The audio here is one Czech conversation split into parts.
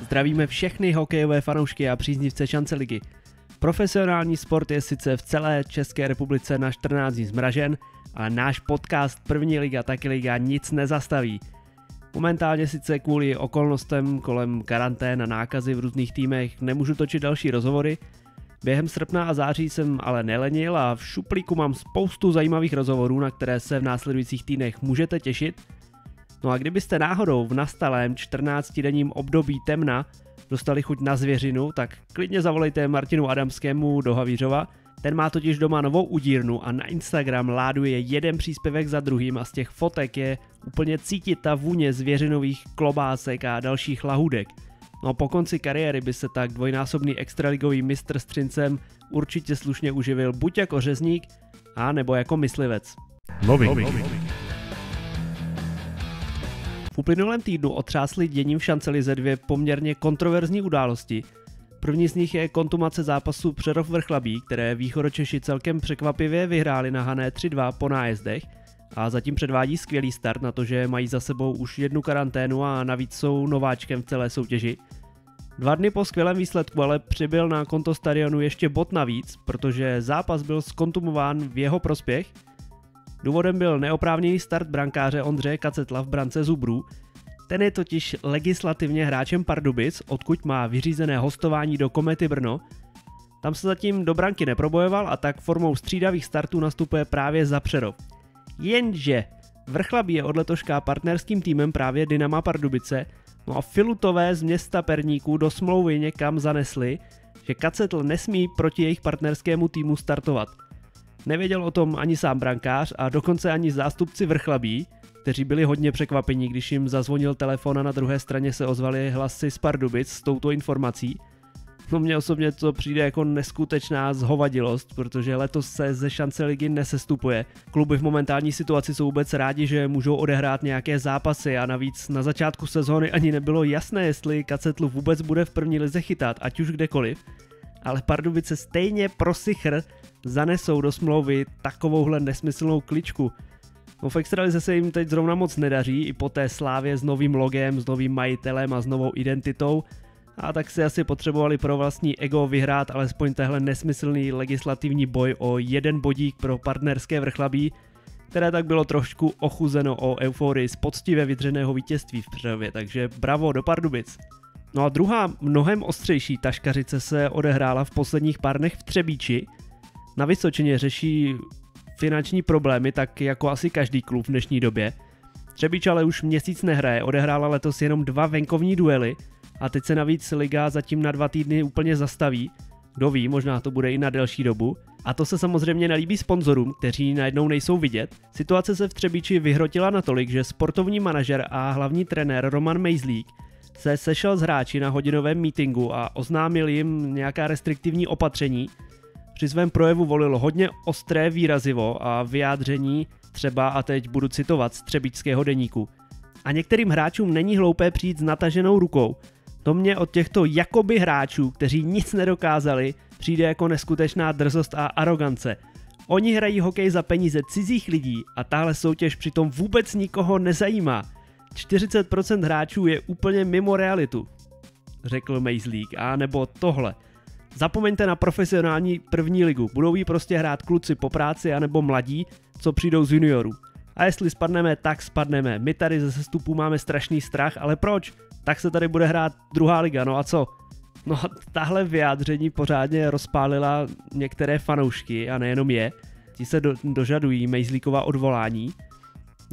Zdravíme všechny hokejové fanoušky a příznivce šance ligy. Profesionální sport je sice v celé České republice na 14 dní zmražen, ale náš podcast První liga taky liga nic nezastaví. Momentálně sice kvůli okolnostem kolem karantén a nákazy v různých týmech nemůžu točit další rozhovory, během srpna a září jsem ale nelenil a v šuplíku mám spoustu zajímavých rozhovorů, na které se v následujících týdnech můžete těšit. No a kdybyste náhodou v nastalém 14-denním období temna dostali chuť na zvěřinu, tak klidně zavolejte Martinu Adamskému do Havířova. Ten má totiž doma novou udírnu a na Instagram láduje jeden příspěvek za druhým a z těch fotek je úplně cítit ta vůně zvěřinových klobásek a dalších lahůdek. No po konci kariéry by se tak dvojnásobný extraligový mistr s Třincem určitě slušně uživil buď jako řezník, a nebo jako myslivec. Loving. Loving. Loving uplynulém týdnu otřásly děním v šance dvě poměrně kontroverzní události. První z nich je kontumace zápasu Přerov Vrchlabí, které východočeši celkem překvapivě vyhráli na Hané 3-2 po nájezdech a zatím předvádí skvělý start na to, že mají za sebou už jednu karanténu a navíc jsou nováčkem v celé soutěži. Dva dny po skvělém výsledku ale přibyl na konto stadionu ještě bod navíc, protože zápas byl skontumován v jeho prospěch – Důvodem byl neoprávněný start brankáře Ondřeje Kacetla v brance Zubru. Ten je totiž legislativně hráčem Pardubic, odkud má vyřízené hostování do Komety Brno. Tam se zatím do branky neprobojoval a tak formou střídavých startů nastupuje právě za Přerov. Jenže Vrchlabí je od letoška partnerským týmem právě Dynama Pardubice, no a Filutové z města Perníků do smlouvy někam zanesli, že Kacetl nesmí proti jejich partnerskému týmu startovat – Nevěděl o tom ani sám brankář a dokonce ani zástupci vrchlabí, kteří byli hodně překvapení, když jim zazvonil telefon a na druhé straně se ozvali hlasy z Pardubic s touto informací. No mně osobně to přijde jako neskutečná zhovadilost, protože letos se ze šance ligy nesestupuje. Kluby v momentální situaci jsou vůbec rádi, že můžou odehrát nějaké zápasy a navíc na začátku sezóny ani nebylo jasné, jestli Kacetlu vůbec bude v první lize chytat, ať už kdekoliv ale Pardubice stejně pro sichr zanesou do smlouvy takovouhle nesmyslnou kličku. No v extralize se jim teď zrovna moc nedaří, i po té slávě s novým logem, s novým majitelem a s novou identitou, a tak si asi potřebovali pro vlastní ego vyhrát alespoň tehle nesmyslný legislativní boj o jeden bodík pro partnerské vrchlabí, které tak bylo trošku ochuzeno o euforii z poctivě vydřeného vítězství v Přerově, takže bravo do Pardubic. No a druhá, mnohem ostřejší taškařice se odehrála v posledních pár dnech v Třebíči. Na Vysočině řeší finanční problémy, tak jako asi každý klub v dnešní době. Třebíč ale už měsíc nehraje, odehrála letos jenom dva venkovní duely a teď se navíc liga zatím na dva týdny úplně zastaví. Kdo ví, možná to bude i na delší dobu. A to se samozřejmě nelíbí sponzorům, kteří najednou nejsou vidět. Situace se v Třebíči vyhrotila natolik, že sportovní manažer a hlavní trenér Roman Mejzlík se sešel s hráči na hodinovém mítingu a oznámil jim nějaká restriktivní opatření. Při svém projevu volil hodně ostré výrazivo a vyjádření, třeba a teď budu citovat z Třebíčského deníku. A některým hráčům není hloupé přijít s nataženou rukou. To mě od těchto jakoby hráčů, kteří nic nedokázali, přijde jako neskutečná drzost a arogance. Oni hrají hokej za peníze cizích lidí a tahle soutěž přitom vůbec nikoho nezajímá. 40% hráčů je úplně mimo realitu, řekl Mejzlík, a nebo tohle. Zapomeňte na profesionální první ligu, budou jí prostě hrát kluci po práci anebo mladí, co přijdou z juniorů. A jestli spadneme, tak spadneme. My tady ze sestupu máme strašný strach, ale proč? Tak se tady bude hrát druhá liga, no a co? No a tahle vyjádření pořádně rozpálila některé fanoušky a nejenom je. Ti se do, dožadují Mejzlíkova odvolání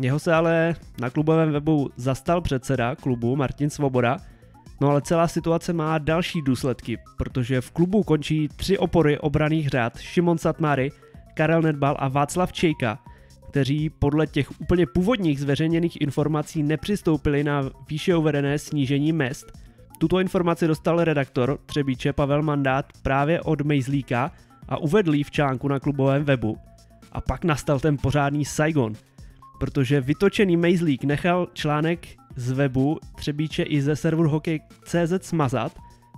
jeho se ale na klubovém webu zastal předseda klubu Martin Svoboda, no ale celá situace má další důsledky, protože v klubu končí tři opory obraných řád Šimon Satmary, Karel Nedbal a Václav Čejka, kteří podle těch úplně původních zveřejněných informací nepřistoupili na výše uvedené snížení mest. Tuto informaci dostal redaktor Třebíče Pavel Mandát právě od Mejzlíka a uvedl ji v článku na klubovém webu. A pak nastal ten pořádný Saigon – protože vytočený Mejzlík nechal článek z webu Třebíče i ze serveru Hokej.cz smazat,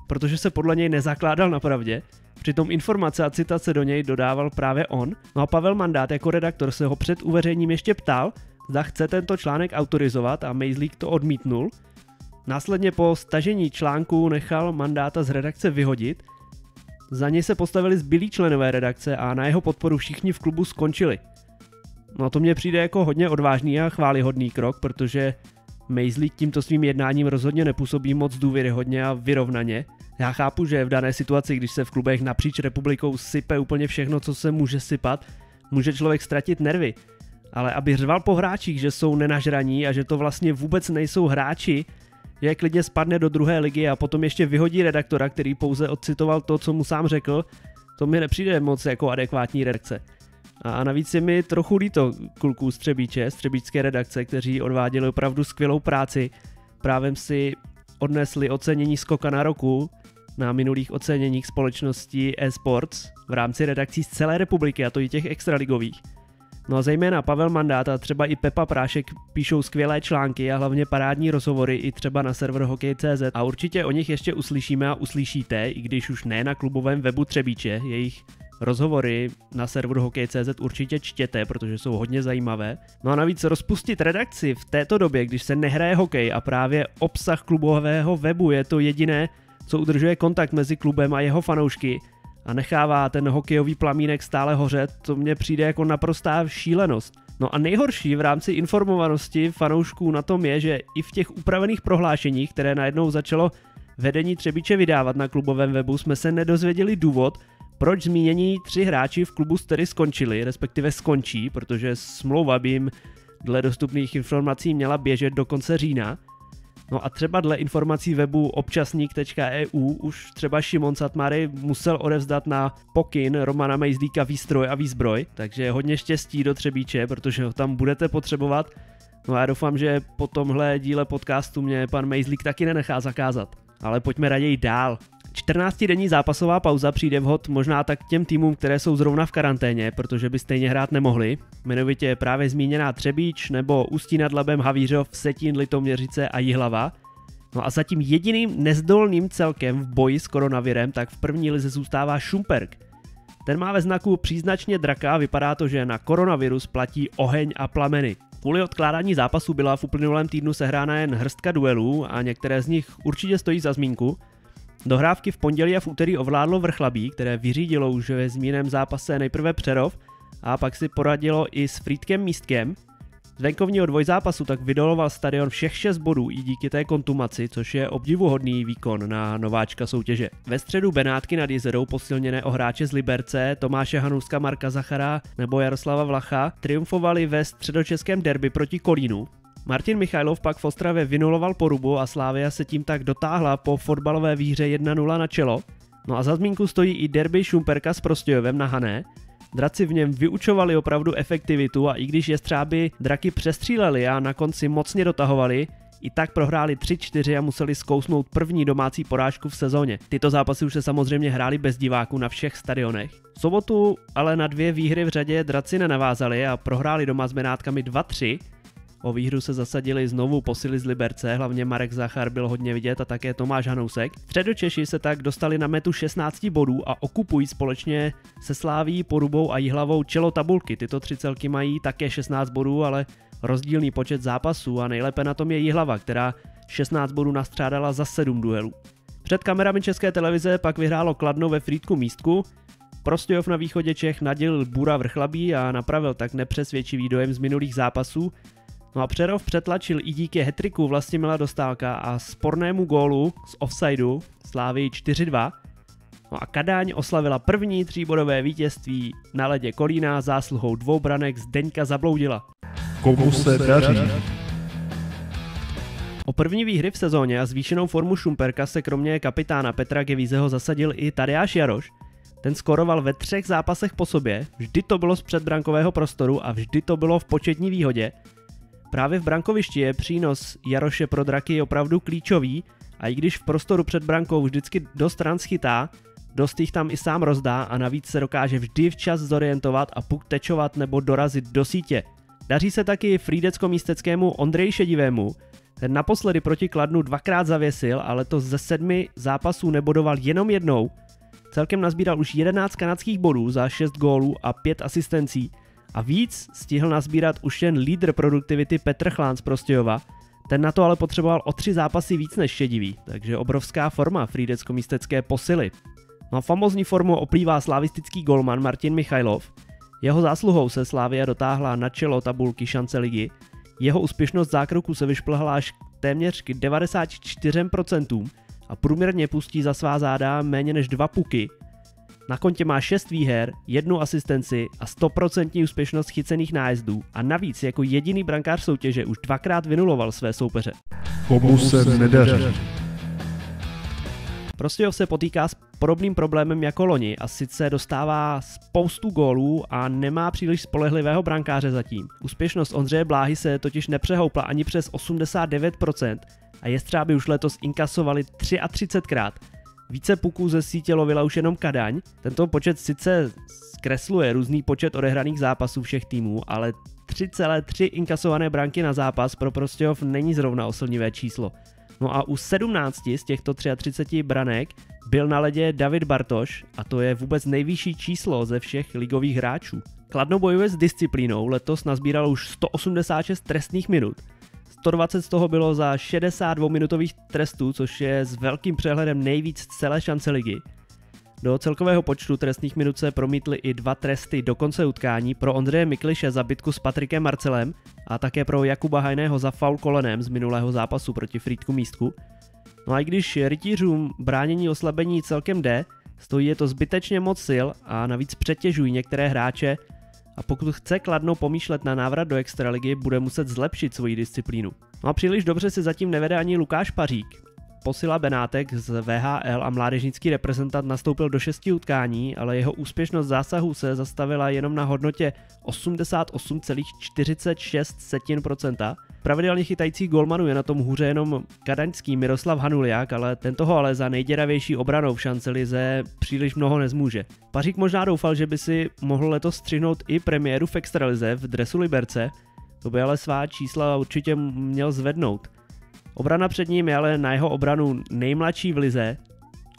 protože se podle něj nezakládal na pravdě, Přitom informace a citace do něj dodával právě on, no a Pavel Mandát jako redaktor se ho před uveřejním ještě ptal, zda chce tento článek autorizovat a Mejzlík to odmítnul. Následně po stažení článku nechal Mandáta z redakce vyhodit, za něj se postavili zbylí členové redakce a na jeho podporu všichni v klubu skončili – No to mně přijde jako hodně odvážný a chválihodný krok, protože Mejzlík tímto svým jednáním rozhodně nepůsobí moc důvěryhodně a vyrovnaně. Já chápu, že v dané situaci, když se v klubech napříč republikou sype úplně všechno, co se může sypat, může člověk ztratit nervy. Ale aby řval po hráčích, že jsou nenažraní a že to vlastně vůbec nejsou hráči, že klidně spadne do druhé ligy a potom ještě vyhodí redaktora, který pouze odcitoval to, co mu sám řekl, to mi nepřijde moc jako adekvátní redakce. A navíc je mi trochu líto kluků z Třebíče, z Třebíčské redakce, kteří odváděli opravdu skvělou práci. Právem si odnesli ocenění skoka na roku na minulých oceněních společnosti eSports v rámci redakcí z celé republiky, a to i těch extraligových. No a zejména Pavel Mandát a třeba i Pepa Prášek píšou skvělé články a hlavně parádní rozhovory i třeba na server Hokej.cz a určitě o nich ještě uslyšíme a uslyšíte, i když už ne na klubovém webu Třebíče, jejich Rozhovory na serveru Hokej.cz určitě čtěte, protože jsou hodně zajímavé. No a navíc rozpustit redakci v této době, když se nehraje hokej a právě obsah klubového webu je to jediné, co udržuje kontakt mezi klubem a jeho fanoušky a nechává ten hokejový plamínek stále hořet, to mně přijde jako naprostá šílenost. No a nejhorší v rámci informovanosti fanoušků na tom je, že i v těch upravených prohlášeních, které najednou začalo vedení Třebiče vydávat na klubovém webu, jsme se nedozvěděli důvod, proč zmínění tři hráči v klubu Stery skončili, respektive skončí, protože smlouva by jim dle dostupných informací měla běžet do konce října. No a třeba dle informací webu občasník.eu e už třeba Šimon Satmary musel odevzdat na pokyn Romana Mejzlíka výstroj a výzbroj, takže hodně štěstí do Třebíče, protože ho tam budete potřebovat. No a já doufám, že po tomhle díle podcastu mě pan Mejzlík taky nenechá zakázat. Ale pojďme raději dál. 14-denní zápasová pauza přijde vhod možná tak těm týmům, které jsou zrovna v karanténě, protože by stejně hrát nemohli. Jmenovitě právě zmíněná Třebíč nebo Ústí nad Labem Havířov, Setín, Litoměřice a Jihlava. No a zatím jediným nezdolným celkem v boji s koronavirem tak v první lize zůstává Šumperk. Ten má ve znaku příznačně draka a vypadá to, že na koronavirus platí oheň a plameny. Kvůli odkládání zápasu byla v uplynulém týdnu sehrána jen hrstka duelů a některé z nich určitě stojí za zmínku – Dohrávky v pondělí a v úterý ovládlo vrchlabí, které vyřídilo už ve zmíněném zápase nejprve Přerov a pak si poradilo i s Frýtkem Místkem. Z venkovního dvojzápasu tak vydoloval stadion všech 6 bodů i díky té kontumaci, což je obdivuhodný výkon na nováčka soutěže. Ve středu Benátky nad jezerou posilněné o hráče z Liberce, Tomáše Hanuska, Marka Zachara nebo Jaroslava Vlacha triumfovali ve středočeském derby proti Kolínu, Martin Michailov pak v Ostravě vynuloval porubu a Slávia se tím tak dotáhla po fotbalové výhře 1-0 na čelo. No a za zmínku stojí i derby Šumperka s Prostějovem na Hané. Draci v něm vyučovali opravdu efektivitu a i když je střáby draky přestříleli a na konci mocně dotahovali, i tak prohráli 3-4 a museli zkousnout první domácí porážku v sezóně. Tyto zápasy už se samozřejmě hráli bez diváků na všech stadionech. V sobotu ale na dvě výhry v řadě draci nenavázali a prohráli doma s Benátkami 2-3 O výhru se zasadili znovu posily z Liberce, hlavně Marek Zachar byl hodně vidět a také Tomáš Hanousek. Češi se tak dostali na metu 16 bodů a okupují společně se Sláví, Porubou a Jihlavou čelo tabulky. Tyto tři celky mají také 16 bodů, ale rozdílný počet zápasů a nejlépe na tom je Jihlava, která 16 bodů nastřádala za 7 duelů. Před kamerami České televize pak vyhrálo Kladno ve Frýdku místku, Prostějov na východě Čech nadělil Bura vrchlabí a napravil tak nepřesvědčivý dojem z minulých zápasů, No a Přerov přetlačil i díky hetriku Vlastimila Dostálka a spornému gólu z offsideu Slávy 4-2. No a Kadáň oslavila první tříbodové vítězství na ledě Kolína zásluhou dvou branek Deňka Zabloudila. Komu se daří? O první výhry v sezóně a zvýšenou formu Šumperka se kromě kapitána Petra Gevízeho zasadil i Tadeáš Jaroš. Ten skoroval ve třech zápasech po sobě, vždy to bylo z předbrankového prostoru a vždy to bylo v početní výhodě Právě v brankovišti je přínos Jaroše pro draky opravdu klíčový a i když v prostoru před brankou vždycky dost ran schytá, dost jich tam i sám rozdá a navíc se dokáže vždy včas zorientovat a puk tečovat nebo dorazit do sítě. Daří se taky frídecko-místeckému Ondreji Šedivému, ten naposledy proti Kladnu dvakrát zavěsil, ale to ze sedmi zápasů nebodoval jenom jednou. Celkem nazbíral už 11 kanadských bodů za 6 gólů a 5 asistencí – a víc stihl nazbírat už jen lídr produktivity Petr Chlán z Prostějova, ten na to ale potřeboval o tři zápasy víc než šedivý, takže obrovská forma frídecko-místecké posily. No a famozní formu oplývá slavistický golman Martin Michajlov. Jeho zásluhou se Slávia dotáhla na čelo tabulky šance ligy, jeho úspěšnost zákroku se vyšplhla až téměř k 94% a průměrně pustí za svá záda méně než dva puky, na kontě má 6 výher, jednu asistenci a 100% úspěšnost chycených nájezdů a navíc jako jediný brankář soutěže už dvakrát vynuloval své soupeře. Komu se nedaří? Prostě se potýká s podobným problémem jako loni a sice dostává spoustu gólů a nemá příliš spolehlivého brankáře zatím. Úspěšnost Ondřeje Bláhy se totiž nepřehoupla ani přes 89% a jestřáby už letos inkasovali 33krát více puků ze sítě lovila už jenom Kadaň. Tento počet sice zkresluje různý počet odehraných zápasů všech týmů, ale 3,3 inkasované branky na zápas pro Prostějov není zrovna oslnivé číslo. No a u 17 z těchto 33 branek byl na ledě David Bartoš a to je vůbec nejvyšší číslo ze všech ligových hráčů. Kladno bojuje s disciplínou, letos nazbíral už 186 trestných minut 120 z toho bylo za 62 minutových trestů, což je s velkým přehledem nejvíc celé šance ligy. Do celkového počtu trestných minut se promítly i dva tresty do konce utkání pro Ondřeje Mikliše za bitku s Patrikem Marcelem a také pro Jakuba Hajného za faul kolenem z minulého zápasu proti Frýdku Místku. No a i když rytířům bránění oslabení celkem jde, stojí je to zbytečně moc sil a navíc přetěžují některé hráče, a pokud chce Kladno pomýšlet na návrat do extraligy, bude muset zlepšit svoji disciplínu. No a příliš dobře se zatím nevede ani Lukáš Pařík. Posila Benátek z VHL a mládežnický reprezentant nastoupil do šesti utkání, ale jeho úspěšnost zásahu se zastavila jenom na hodnotě 88,46 Pravidelně chytající golmanů je na tom hůře jenom kadaňský Miroslav Hanuliák, ale ten toho ale za nejděravější obranou v šancelize příliš mnoho nezmůže. Pařík možná doufal, že by si mohl letos střihnout i premiéru v extralize v dresu Liberce, to by ale svá čísla určitě měl zvednout. Obrana před ním je ale na jeho obranu nejmladší v lize,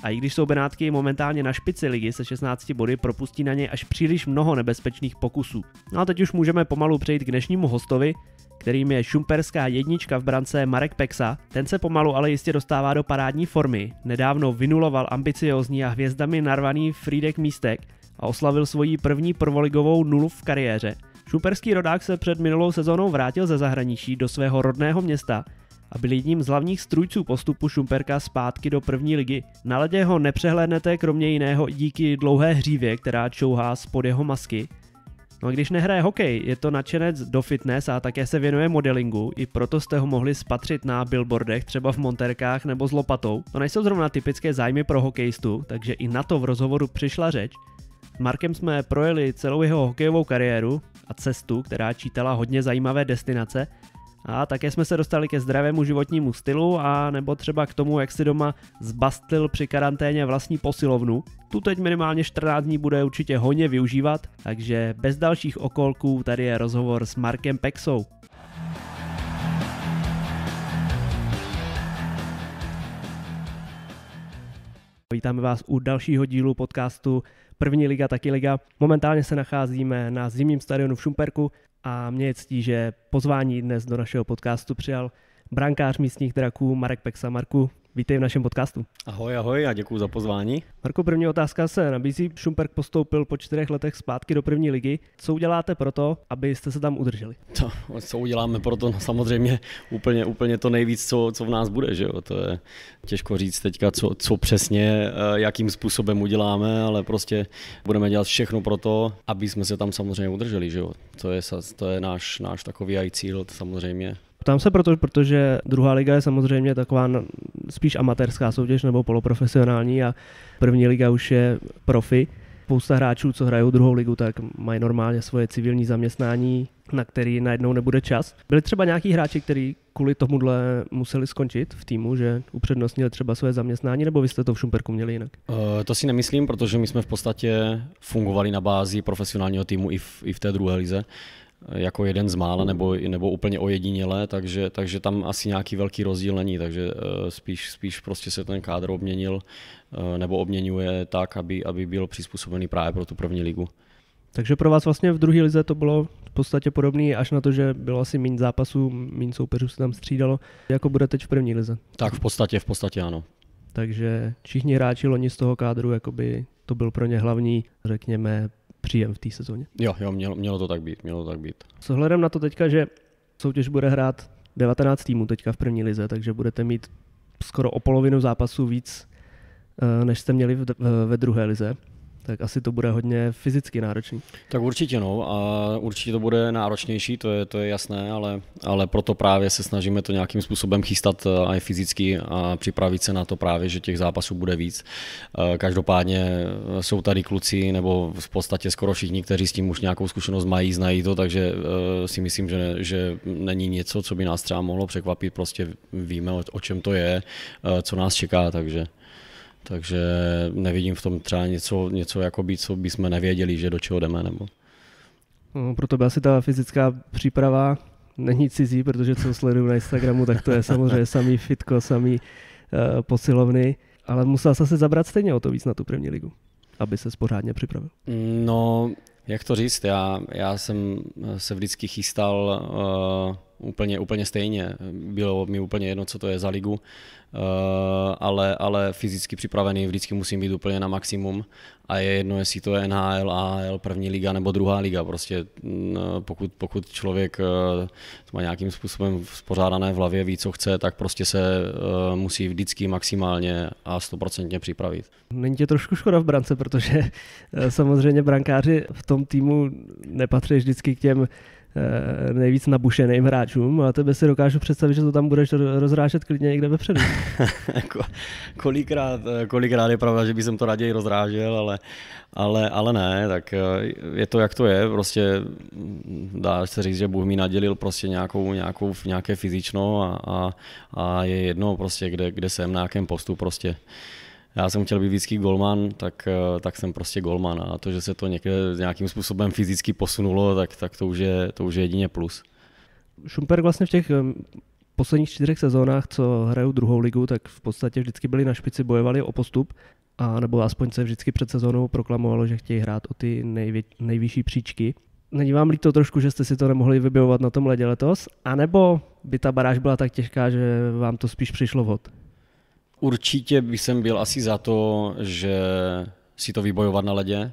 a i když jsou Benátky momentálně na špici ligy se 16 body, propustí na ně až příliš mnoho nebezpečných pokusů. No a teď už můžeme pomalu přejít k dnešnímu hostovi, kterým je šumperská jednička v brance Marek Pexa. Ten se pomalu ale jistě dostává do parádní formy. Nedávno vynuloval ambiciozní a hvězdami narvaný Friedek Místek a oslavil svoji první prvoligovou nulu v kariéře. Šumperský rodák se před minulou sezónou vrátil ze zahraničí do svého rodného města a byl jedním z hlavních strůjců postupu Šumperka zpátky do první ligy. Na ledě ho nepřehlédnete kromě jiného díky dlouhé hřívě, která čouhá spod jeho masky. No a když nehraje hokej, je to nadšenec do fitness a také se věnuje modelingu, i proto jste ho mohli spatřit na billboardech, třeba v monterkách nebo s lopatou. To nejsou zrovna typické zájmy pro hokejistu, takže i na to v rozhovoru přišla řeč. S Markem jsme projeli celou jeho hokejovou kariéru a cestu, která čítala hodně zajímavé destinace, a také jsme se dostali ke zdravému životnímu stylu a nebo třeba k tomu, jak si doma zbastil při karanténě vlastní posilovnu. Tu teď minimálně 14 dní bude určitě hodně využívat, takže bez dalších okolků tady je rozhovor s Markem Pexou. Vítáme vás u dalšího dílu podcastu První liga, taky liga. Momentálně se nacházíme na zimním stadionu v Šumperku a mě je ctí, že pozvání dnes do našeho podcastu přijal brankář místních draků Marek Peksa. Marku, Vítej v našem podcastu. Ahoj, ahoj a děkuji za pozvání. Marko, první otázka se nabízí. Šumperk postoupil po čtyřech letech zpátky do první ligy. Co uděláte pro to, abyste se tam udrželi? To, co uděláme to? No, samozřejmě úplně, úplně to nejvíc, co, co v nás bude. Že jo? To je těžko říct teďka, co, co přesně, eh, jakým způsobem uděláme, ale prostě budeme dělat všechno pro to, aby jsme se tam samozřejmě udrželi. Že jo? To, je, to je náš, náš takový aj cíl samozřejmě Ptám se proto, protože druhá liga je samozřejmě taková spíš amatérská soutěž nebo poloprofesionální a první liga už je profi. Spousta hráčů, co hrajou druhou ligu, tak mají normálně svoje civilní zaměstnání, na který najednou nebude čas. Byli třeba nějaký hráči, který kvůli tomuhle museli skončit v týmu, že upřednostnili třeba své zaměstnání, nebo vy jste to v Šumperku měli jinak? Uh, to si nemyslím, protože my jsme v podstatě fungovali na bázi profesionálního týmu i v, i v té druhé lize jako jeden z mála nebo, nebo úplně ojedinělé, takže, takže tam asi nějaký velký rozdíl není, takže eh, spíš, spíš prostě se ten kádr obměnil eh, nebo obměňuje tak, aby, aby byl přizpůsobený právě pro tu první ligu. Takže pro vás vlastně v druhé lize to bylo v podstatě podobné, až na to, že bylo asi méně zápasů, méně soupeřů se tam střídalo, jako bude teď v první lize. Tak v podstatě, v podstatě ano. Takže všichni hráči loni z toho kádru, jakoby to byl pro ně hlavní, řekněme, příjem v té sezóně. Jo, jo mělo, mělo, to tak být, mělo to tak být. S ohledem na to teďka, že soutěž bude hrát 19 týmů teďka v první lize, takže budete mít skoro o polovinu zápasů víc, eh, než jste měli ve druhé lize tak asi to bude hodně fyzicky náročný. Tak určitě no a určitě to bude náročnější, to je, to je jasné, ale, ale proto právě se snažíme to nějakým způsobem chystat a eh, i fyzicky a připravit se na to právě, že těch zápasů bude víc. Eh, každopádně eh, jsou tady kluci nebo v podstatě skoro všichni, kteří s tím už nějakou zkušenost mají, znají to, takže si myslím, že, že není něco, co by nás třeba mohlo překvapit, prostě víme, o čem to je, co nás čeká, takže takže nevidím v tom třeba něco, něco jakoby, co bychom nevěděli, že do čeho jdeme. Nebo... No, pro tebe asi ta fyzická příprava není cizí, protože co sleduju na Instagramu, tak to je samozřejmě samý fitko, samý uh, posilovny, ale musel se zabrat stejně o to víc na tu první ligu, aby se pořádně připravil. No, jak to říct, já, já jsem eh, se vždycky chystal uh, úplně, úplně stejně. Bylo mi úplně jedno, co to je za ligu. Eh, ale, ale fyzicky připravený vždycky musím být úplně na maximum a je jedno, jestli to je NHL, AHL, první liga nebo druhá liga. Prostě mm, eh, pokud, pokud člověk to eh, má nějakým způsobem spořádané v hlavě, ví, co chce, tak prostě se musí vždycky maximálně a stoprocentně připravit. Není tě trošku škoda v brance, protože samozřejmě brankáři v tom týmu nepatří vždycky k těm Eh, nejvíc nabušeným hráčům a tebe si dokážu představit, že to tam budeš rozrášet klidně někde vepředu. kolikrát, eh, kolikrát je pravda, že bych to raději rozrážel, ale, ale, ale ne, tak eh, je to jak to je, prostě dá se říct, že Bůh mi nadělil prostě nějakou, nějakou nějaké fyzično a, a, a je jedno prostě, kde, kde jsem, na jakém postu prostě já jsem chtěl být vždycky golman, tak, eh, tak jsem prostě golman a to, že se to někde nějakým způsobem fyzicky posunulo, tak, tak to, už je, to už je jedině plus. Šumperk vlastně v těch eh, posledních čtyřech sezónách, co hrajou druhou ligu, tak v podstatě vždycky byli na špici, bojovali o postup, a nebo aspoň se vždycky před sezónou proklamovalo, že chtějí hrát o ty nejvě, nejvyšší příčky. Není vám líto trošku, že jste si to nemohli vybojovat na tom ledě letos? A nebo by ta baráž byla tak těžká, že vám to spíš přišlo vod? Určitě bych jsem byl asi za to, že si to vybojovat na ledě,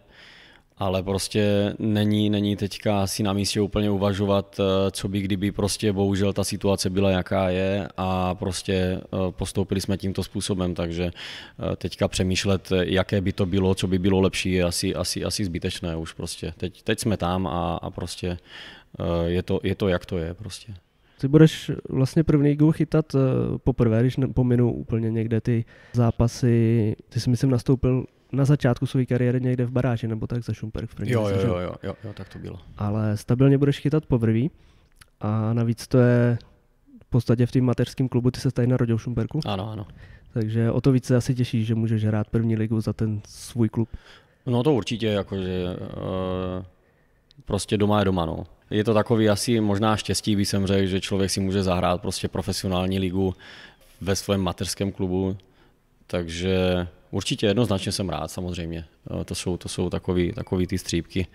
ale prostě není, není teďka asi na místě úplně uvažovat, eh, co by kdyby prostě bohužel ta situace byla jaká je a prostě eh, postoupili jsme tímto způsobem, takže eh, teďka přemýšlet, jaké by to bylo, co by bylo lepší, je asi, asi, asi zbytečné už prostě. Teď, teď jsme tam a, a prostě je to, je to, jak to je prostě. Ty budeš vlastně první go chytat eh, poprvé, když pominu úplně někde ty zápasy. Ty jsi myslím nastoupil na začátku své kariéry někde v baráži nebo tak za Šumperk v první jo, jo, jo, jo, jo, jo, tak to bylo. Ale stabilně budeš chytat poprvé a navíc to je v podstatě v tom mateřském klubu, ty se tady narodil v Šumperku. Ano, ano. Takže o to víc asi těší, že můžeš hrát první ligu za ten svůj klub. No to určitě, jakože eh, prostě doma je doma, no. Je to takový asi možná štěstí, by jsem řekl, že člověk si může zahrát prostě profesionální ligu ve svém materském klubu, takže určitě jednoznačně jsem rád samozřejmě. Eh, to jsou, to jsou takový, takový ty střípky,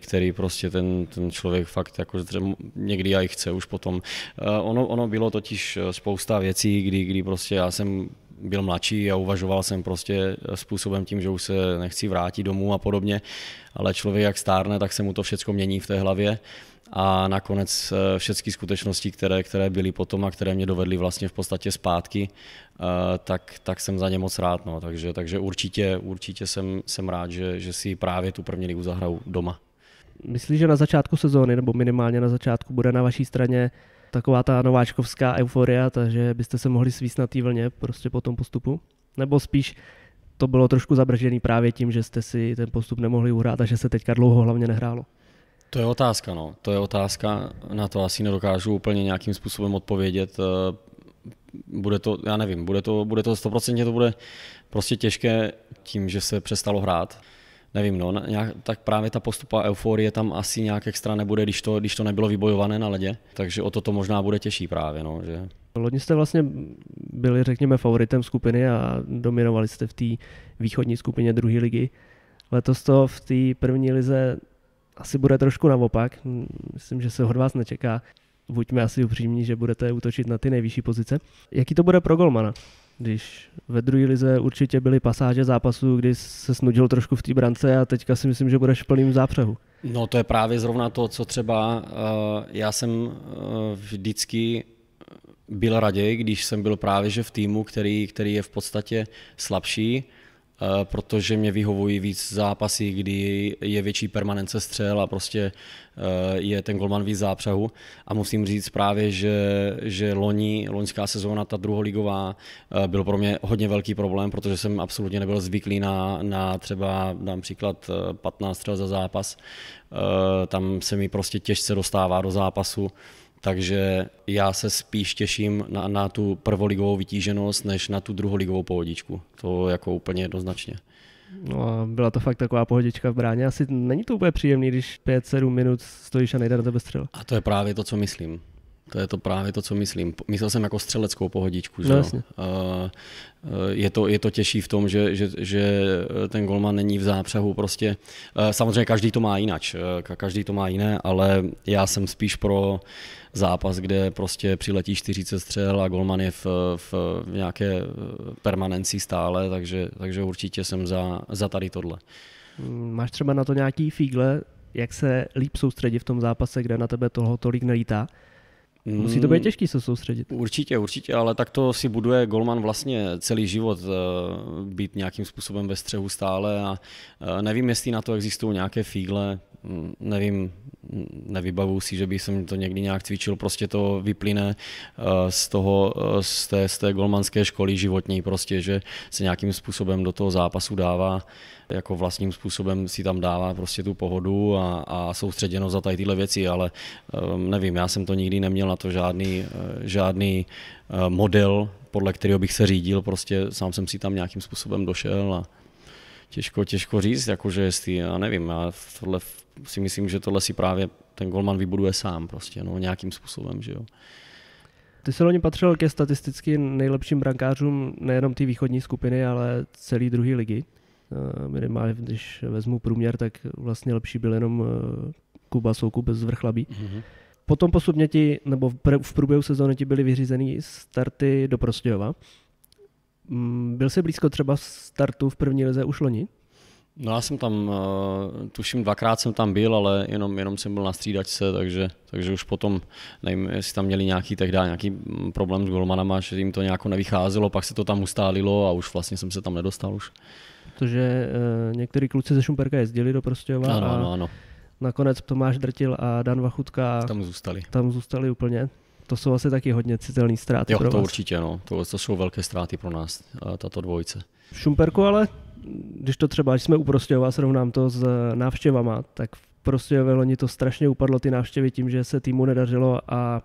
který prostě ten, ten člověk fakt jako někdy já i chce už potom. Eh, ono, ono bylo totiž eh, spousta věcí, kdy, kdy prostě já jsem byl mladší a uvažoval jsem prostě způsobem tím, že už se nechci vrátit domů a podobně, ale člověk jak stárne, tak se mu to všechno mění v té hlavě a nakonec eh, všechny skutečnosti, které, které byly potom a které mě dovedly vlastně v podstatě zpátky, eh, tak, tak jsem za ně moc rád. No. Takže, takže určitě, určitě jsem, jsem rád, že, že si právě tu první ligu zahraju doma. Myslíš, že na začátku sezóny, nebo minimálně na začátku, bude na vaší straně taková ta nováčkovská euforia, takže byste se mohli svíst na té vlně prostě po tom postupu? Nebo spíš to bylo trošku zabržený právě tím, že jste si ten postup nemohli uhrát a že se teďka dlouho hlavně nehrálo? To je otázka, no. To je otázka, na to asi nedokážu úplně nějakým způsobem odpovědět. Eh, bude to, já nevím, bude to, bude to 100% to bude prostě těžké tím, že se přestalo hrát nevím, no, nějak, tak právě ta postupa euforie tam asi nějak extra nebude, když to, když to nebylo vybojované na ledě, takže o to to možná bude těžší právě, no, že... Lodně jste vlastně byli, řekněme, favoritem skupiny a dominovali jste v té východní skupině druhé ligy. Letos to v té první lize asi bude trošku naopak. Myslím, že se od vás nečeká. Buďme asi upřímní, že budete útočit na ty nejvyšší pozice. Jaký to bude pro Golmana? když ve druhé lize určitě byly pasáže zápasů, kdy se snudil trošku v té brance a teďka si myslím, že budeš v plným zápřehu. No to je právě zrovna to, co třeba eh, já jsem eh, vždycky byl raději, když jsem byl právě že v týmu, který, který je v podstatě slabší, Eh, protože mě vyhovují víc zápasy, kdy je větší permanence střel a prostě eh, je ten golman víc zápřahu. A musím říct právě, že, že loni, loňská sezóna, ta druholigová, eh, byl pro mě hodně velký problém, protože jsem absolutně nebyl zvyklý na, na třeba, dám příklad, 15 střel za zápas. Tam se mi prostě těžce dostává do zápasu. Takže já se spíš těším na, na tu prvoligovou vytíženost, než na tu druholigovou pohodičku. To jako úplně jednoznačně. No a byla to fakt taková pohodička v bráně. Asi není to úplně příjemný, když 5-7 minut stojíš a nejde na tebe střel. A to je právě to, co myslím. To je to právě to, co myslím. Myslel jsem jako střeleckou pohodičku. Že? No, jasně. E, je, to, je to těžší v tom, že, že, že ten golman není v zápřehu. Prostě, e, samozřejmě každý to má jinak, e, každý to má jiné, ale já jsem spíš pro zápas, kde prostě přiletí 40 střel a golman je v, v nějaké permanenci stále, takže, takže určitě jsem za, za tady tohle. Mm, máš třeba na to nějaký fígle, jak se líp soustředit v tom zápase, kde na tebe toho tolik nelítá? Musí to být těžký se soustředit. Určitě, určitě, ale tak to si buduje Golman vlastně celý život, eh, být nějakým způsobem ve střehu stále a eh, nevím, jestli na to existují nějaké fígle, nevím, nevybavu si, že bych jsem to někdy nějak cvičil, prostě to vyplyne eh, z toho, eh, z té, z té golmanské školy životní prostě, že se nějakým způsobem do toho zápasu dává, jako vlastním způsobem si tam dává prostě tu pohodu a, a soustředěnost za tady tyhle věci, ale eh, nevím, já jsem to nikdy neměl na to žádný, žádný model, podle kterého bych se řídil, prostě sám jsem si tam nějakým způsobem došel a těžko, těžko říct, jakože jestli, já nevím, já tohle si myslím, že tohle si právě ten golman vybuduje sám prostě, no, nějakým způsobem, že jo. Ty se loni patřil ke statisticky nejlepším brankářům nejenom té východní skupiny, ale celý druhé ligy. Eh, minimálně, když vezmu průměr, tak vlastně lepší byl jenom eh, Kuba Souku bez Vrchlabí. Mm-hmm. Potom postupně ti, nebo v průběhu sezóny ti byly vyřízený starty do Prostějova. Mm, byl jsi blízko třeba startu v první lize už loni? No já jsem tam, eh, tuším dvakrát jsem tam byl, ale jenom, jenom jsem byl na střídačce, takže, takže už potom, nevím, jestli tam měli nějaký tehdy nějaký mm, problém s golmanama, že jim to nějak nevycházelo, pak se to tam ustálilo a už vlastně jsem se tam nedostal už. Protože uh, eh, některý kluci ze Šumperka jezdili do Prostějova ano, ano, ano, ano. nakonec Tomáš Drtil a Dan Vachutka tam zůstali. Tam zůstali úplně to jsou asi taky hodně citelné ztráty jo, pro vás. to určitě, no. To, to jsou velké ztráty pro nás, eh, tato dvojice. V Šumperku ale, když to třeba, když jsme u Prostějova, srovnám to s eh, návštěvama, tak v Prostějově loni to strašně upadlo ty návštěvy tím, že se týmu nedařilo a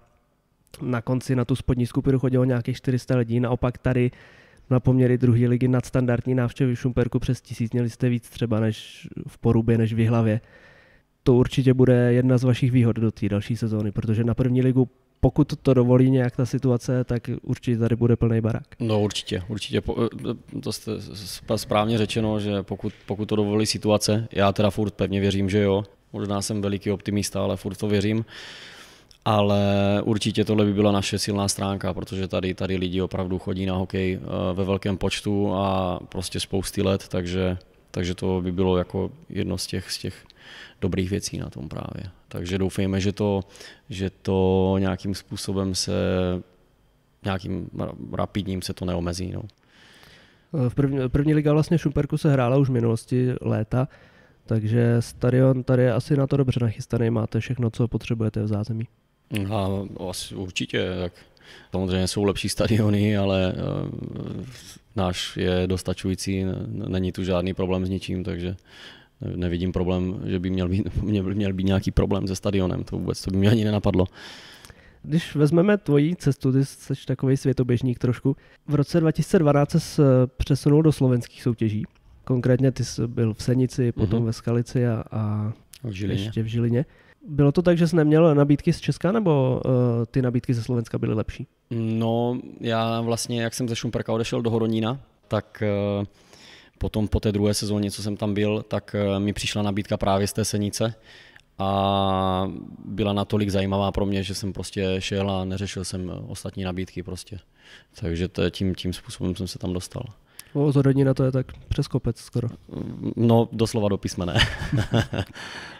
na konci na tu spodní skupinu chodilo nějakých 400 lidí, naopak tady na poměry druhé ligy nadstandardní návštěvy v Šumperku přes tisíc měli jste víc třeba než v Porubě, než v Jihlavě. To určitě bude jedna z vašich výhod do té další sezóny, protože na první ligu pokud to dovolí nějak ta situace, tak určitě tady bude plný barák. No určitě, určitě. Eh, to jste správně řečeno, že pokud, pokud to dovolí situace, já teda furt pevně věřím, že jo. Možná jsem veliký optimista, ale furt to věřím. Ale určitě tohle by byla naše silná stránka, protože tady, tady lidi opravdu chodí na hokej eh, ve velkém počtu a prostě spousty let, takže takže to by bylo jako jedno z těch, z těch dobrých věcí na tom právě. Takže doufejme, že to, že to nějakým způsobem se, nějakým rapidním se to neomezí. No. Eh, v první, první liga vlastně Šumperku se hrála už v minulosti léta, takže stadion tady je asi na to dobře nachystaný, máte všechno, co potřebujete v zázemí. A, no, asi určitě, tak samozřejmě jsou lepší stadiony, ale eh, náš je dostačující, není tu žádný problém s ničím, takže nevidím problém, že by měl být, měl být nějaký problém se stadionem, to vůbec to by mě ani nenapadlo. Když vezmeme tvoji cestu, ty jsi takový světoběžník trošku. V roce 2012 se eh, přesunul do slovenských soutěží. Konkrétně ty jsi byl v Senici, potom mm-hmm. ve Skalici a, a v ještě v Žilině. Bylo to tak, že jsi neměl nabídky z Česka, nebo uh, ty nabídky ze Slovenska byly lepší? No, já vlastně, jak jsem ze Šumperka odešel do Horonína, tak uh, potom po té druhé sezóně, co jsem tam byl, tak uh, mi přišla nabídka právě z té Senice a byla natolik zajímavá pro mě, že jsem prostě šel a neřešil jsem ostatní nabídky prostě. Takže to, tím, tím způsobem jsem se tam dostal. O, z na to je tak přes kopec skoro. No, doslova do písmene.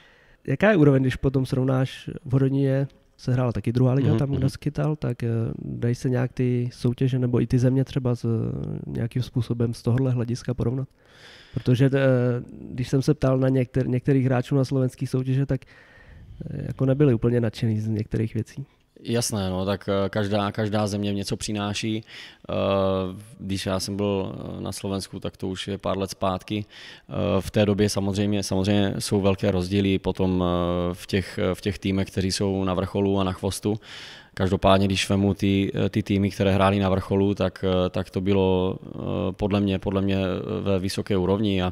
jaká je úroveň, když potom srovnáš v Hodoníně, se hrála taky druhá liga, mm-hmm. tam kde mhm. skytal, tak eh, dají se nějak ty soutěže nebo i ty země třeba z eh, nějakým způsobem z tohohle hlediska porovnat? Protože eh, když jsem se ptal na některý, některých hráčů na slovenských soutěže, tak jako nebyli úplně nadšený z některých věcí. Jasné, no, tak eh, každá, každá země něco přináší. Eh, když já jsem byl eh, na Slovensku, tak to už je pár let zpátky. V té době samozřejmě, samozřejmě jsou velké rozdíly potom v těch, v těch týmech, kteří jsou na vrcholu a na chvostu. Každopádně, když vemu ty, ty týmy, které hrály na vrcholu, tak, tak to bylo podle mě, podle mě ve vysoké úrovni a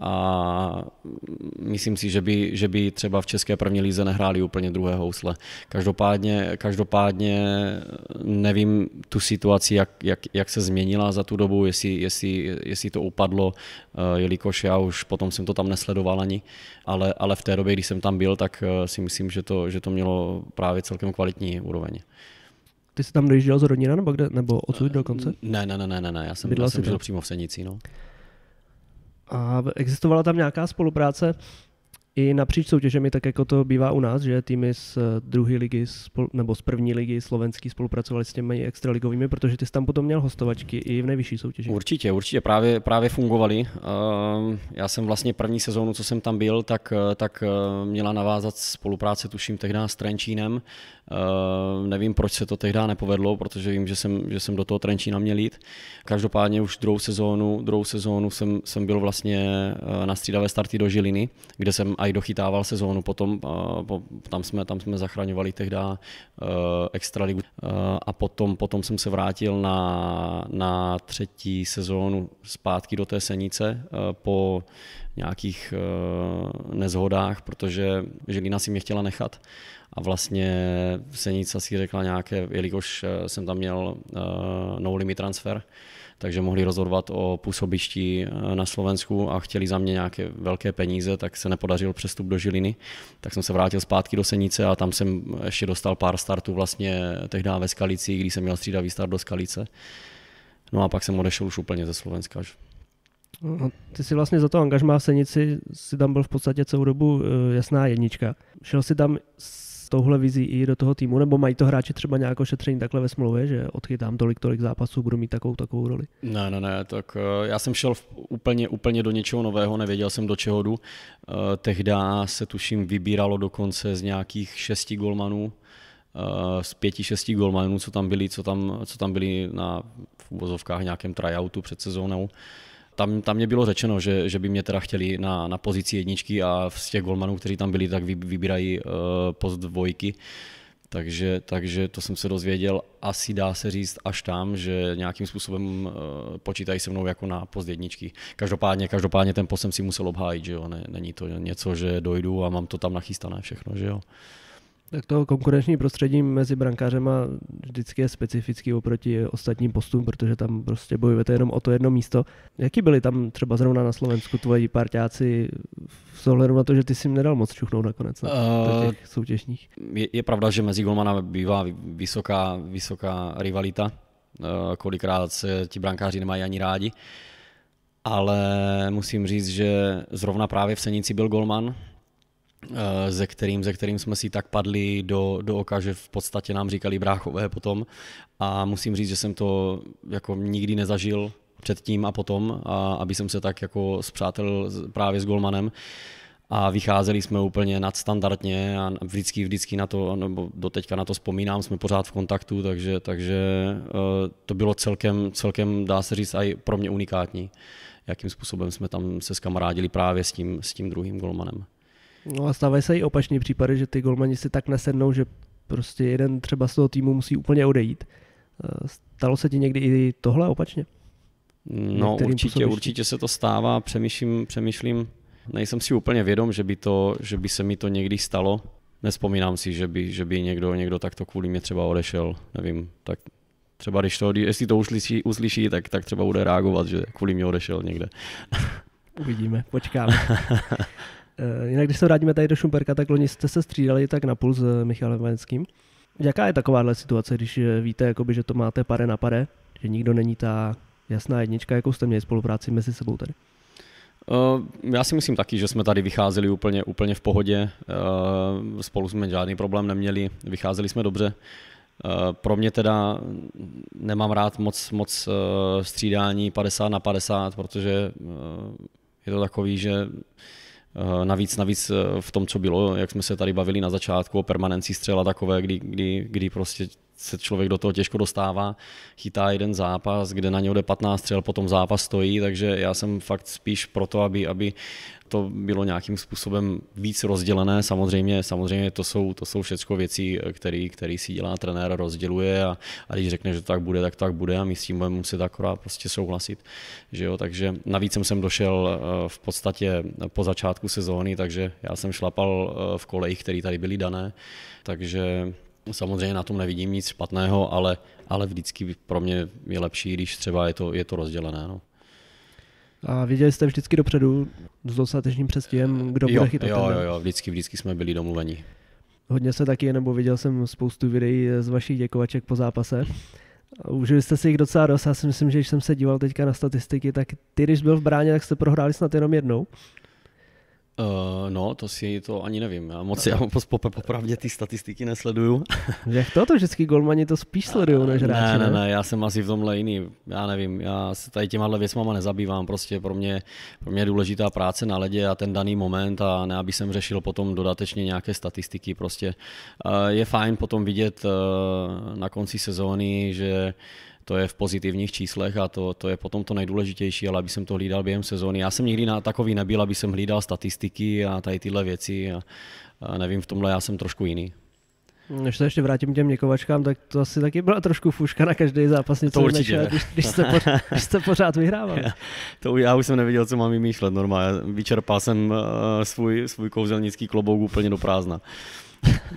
a myslím si, že by, že by třeba v České první lize nehráli úplně druhé housle. Každopádně, každopádně nevím tu situaci, jak, jak, jak se změnila za tu dobu, jestli, jestli, jestli to upadlo, eh, jelikož já už potom jsem to tam nesledoval ani, ale, ale v té době, když jsem tam byl, tak eh, si myslím, že to, že to mělo právě celkem kvalitní úroveň. Ty jsi tam dojížděl z Rodina nebo, kde, nebo odsud eh, dokonce? Ne, ne, ne, ne, ne, já jsem, já jsem žil přímo v Senici, no. A existovala tam nějaká spolupráce i napříč soutěžemi, tak jako to bývá u nás, že týmy z eh, druhé ligy spol, nebo z první ligy slovenský spolupracovali s těmi extraligovými, protože ty jsi tam potom měl hostovačky i v nejvyšší soutěži. Určitě, určitě, právě, právě fungovali. Ehm, já jsem vlastně první sezónu, co jsem tam byl, tak, eh, tak eh, měla navázat spolupráce, tuším, tehdy s Trenčínem. Ehm, nevím, proč se to tehdy nepovedlo, protože vím, že jsem, že jsem do toho Trenčína měl jít. Každopádně už druhou sezónu, druhou sezónu jsem, jsem byl vlastně na střídavé starty do Žiliny, kde jsem a i dochytával sezónu potom, eh, tam, jsme, tam jsme zachraňovali tehdy eh, extraligu eh, a potom, potom jsem se vrátil na, na třetí sezónu zpátky do té Senice po nějakých nezhodách, protože Žilina si mě chtěla nechat a vlastně Senica si řekla nějaké, jelikož jsem tam měl no limit transfer, takže mohli rozhodovat o působišti eh, na Slovensku a chtěli za mě nějaké velké peníze, tak se nepodařil přestup do Žiliny. Tak jsem se vrátil zpátky do Senice a tam jsem ještě dostal pár startů vlastně tehdy ve Skalici, když jsem měl střídavý start do Skalice. No a pak jsem odešel už úplně ze Slovenska. No, ty si vlastně za to angažmá v Senici, si tam byl v podstatě celou dobu eh, jasná jednička. Šel si tam s touhle vizí i do toho týmu, nebo mají to hráči třeba nějak ošetření takhle ve smlouvě, že odchytám tolik, tolik zápasů, budu mít takovou, takovou roli? Ne, ne, ne, tak eh, já jsem šel úplně, úplně do něčeho nového, nevěděl jsem do čeho jdu. Eh, tehdy se tuším vybíralo dokonce z nějakých šesti golmanů, eh, z pěti, šesti golmanů, co tam byli, co tam, co tam byli na v nějakém tryoutu před sezónou. Tam, tam mě bylo řečeno, že, že by mě teda chtěli na, na pozici jedničky a z těch golmanů, kteří tam byli, tak vy, vybírají uh, post dvojky. Takže, takže to jsem se dozvěděl, asi dá se říct až tam, že nějakým způsobem uh, počítají se mnou jako na post jedničky. Každopádně, každopádně ten post jsem si musel obhájit, že jo? Ne, není to něco, že dojdu a mám to tam nachystané všechno, že jo. Tak to konkurenční prostředí mezi brankářema vždycky je specifický oproti ostatním postům, protože tam prostě bojujete jenom o to jedno místo. Jaký byli tam třeba zrovna na Slovensku tvoji parťáci v souhledu na to, že ty jsi jim nedal moc čuchnout nakonec na uh, soutěžních? Je, je, pravda, že mezi golmana bývá vysoká, vysoká rivalita. Uh, kolikrát se ti brankáři nemají ani rádi. Ale musím říct, že zrovna právě v Senici byl golman, Eh, ze kterým, ze kterým jsme si tak padli do, do oka, že v podstatě nám říkali bráchové potom a musím říct, že jsem to jako nikdy nezažil předtím a potom, a aby jsem se tak jako zpřátel právě s Golmanem a vycházeli jsme úplně nadstandardně a vždycky, vždycky na to, nebo teďka na to vzpomínám, jsme pořád v kontaktu, takže, takže eh, to bylo celkem, celkem, dá se říct, i pro mě unikátní, jakým způsobem jsme tam se skamarádili právě s tím, s tím druhým golmanem. No a stávají se i opačné případy, že ty golmani si tak nesednou, že prostě jeden třeba z toho týmu musí úplně odejít. Eh, stalo se ti někdy i tohle opačně? No Některým určitě, určitě se to stává, přemýšlím, přemýšlím, nejsem si úplně vědom, že by, to, že by se mi to někdy stalo. Nespomínám si, že by, že by někdo, někdo takto kvůli mě třeba odešel, nevím, tak třeba když to, jestli to uslyší, uslyší tak, tak třeba bude reagovat, že kvůli mě odešel někde. Uvidíme, počkáme. Eh, jinak když se vrátíme tady do Šumperka, tak loni jste se střídali tak na půl s eh, Michalem Vajenským. Jaká je takováhle situace, když eh, víte, jakoby, že to máte pare na pare, že nikdo není ta jasná jednička, jakou jste měli spolupráci mezi sebou tady? Já si myslím taky, že jsme tady vycházeli úplně, úplně v pohodě. Spolu jsme žádný problém neměli, vycházeli jsme dobře. Pro mě teda nemám rád moc, moc střídání 50 na 50, protože je to takový, že Eh, navíc, navíc eh, v tom, co bylo, jak jsme se tady bavili na začátku o permanenci střela takové, kdy, kdy, kdy prostě se člověk do toho těžko dostává, chytá jeden zápas, kde na něj jde 15 střel, potom zápas stojí, takže já jsem fakt spíš proto, aby, aby to bylo nějakým způsobem víc rozdělené. Samozřejmě, samozřejmě to jsou, to jsou všechno věci, který, který si dělá trenér, rozděluje a, a když řekne, že to tak bude, tak to tak bude a my s tím budeme muset akorát prostě souhlasit. Že jo? Takže navíc jsem sem došel eh, v podstatě po začátku sezóny, takže já jsem šlapal eh, v kolejích, které tady byly dané, takže Samozřejmě na tom nevidím nic špatného, ale, ale vždycky pro mě je lepší, když třeba je to, je to rozdělené. No. A viděli jste vždycky dopředu s dostatečným přestihem, kdo jo, bude chytat? Jo, jo, jo, vždycky, vždycky jsme byli domluveni. Hodně se taky, nebo viděl jsem spoustu videí z vašich děkovaček po zápase. Užili jste si jich docela dost, já si myslím, že když jsem se díval teďka na statistiky, tak ty, když byl v bráně, tak jste prohráli snad jenom jednou. Uh, no, to si to ani nevím. Já moc, no já popravdě po, po ty statistiky nesleduju. Jak to, to vždycky golmani to spíš sledují než hráči, ne, ne, ne, já jsem asi v tomhle jiný. Já nevím, já se tady těma věcmama nezabývám. Prostě pro mě, pro mě je důležitá práce na ledě a ten daný moment a ne, aby jsem řešil potom dodatečně nějaké statistiky. Prostě uh, je fajn potom vidět uh, na konci sezóny, že to je v pozitivních číslech a to, to je potom to nejdůležitější, ale aby jsem to hlídal během sezóny. Já jsem nikdy na takový nebyl, aby jsem hlídal statistiky a tady tyhle věci a, a nevím, v tomhle já jsem trošku jiný. Než se ještě vrátím k těm měkovačkám, tak to asi taky byla trošku fuška na každý zápas. Něco to určitě. Než, když, když, jste pořád, když jste pořád vyhrával. Já, to já už jsem nevěděl, co mám vymýšlet normálně. Vyčerpal jsem eh, svůj, svůj kouzelnický klobouk úplně do prázdna.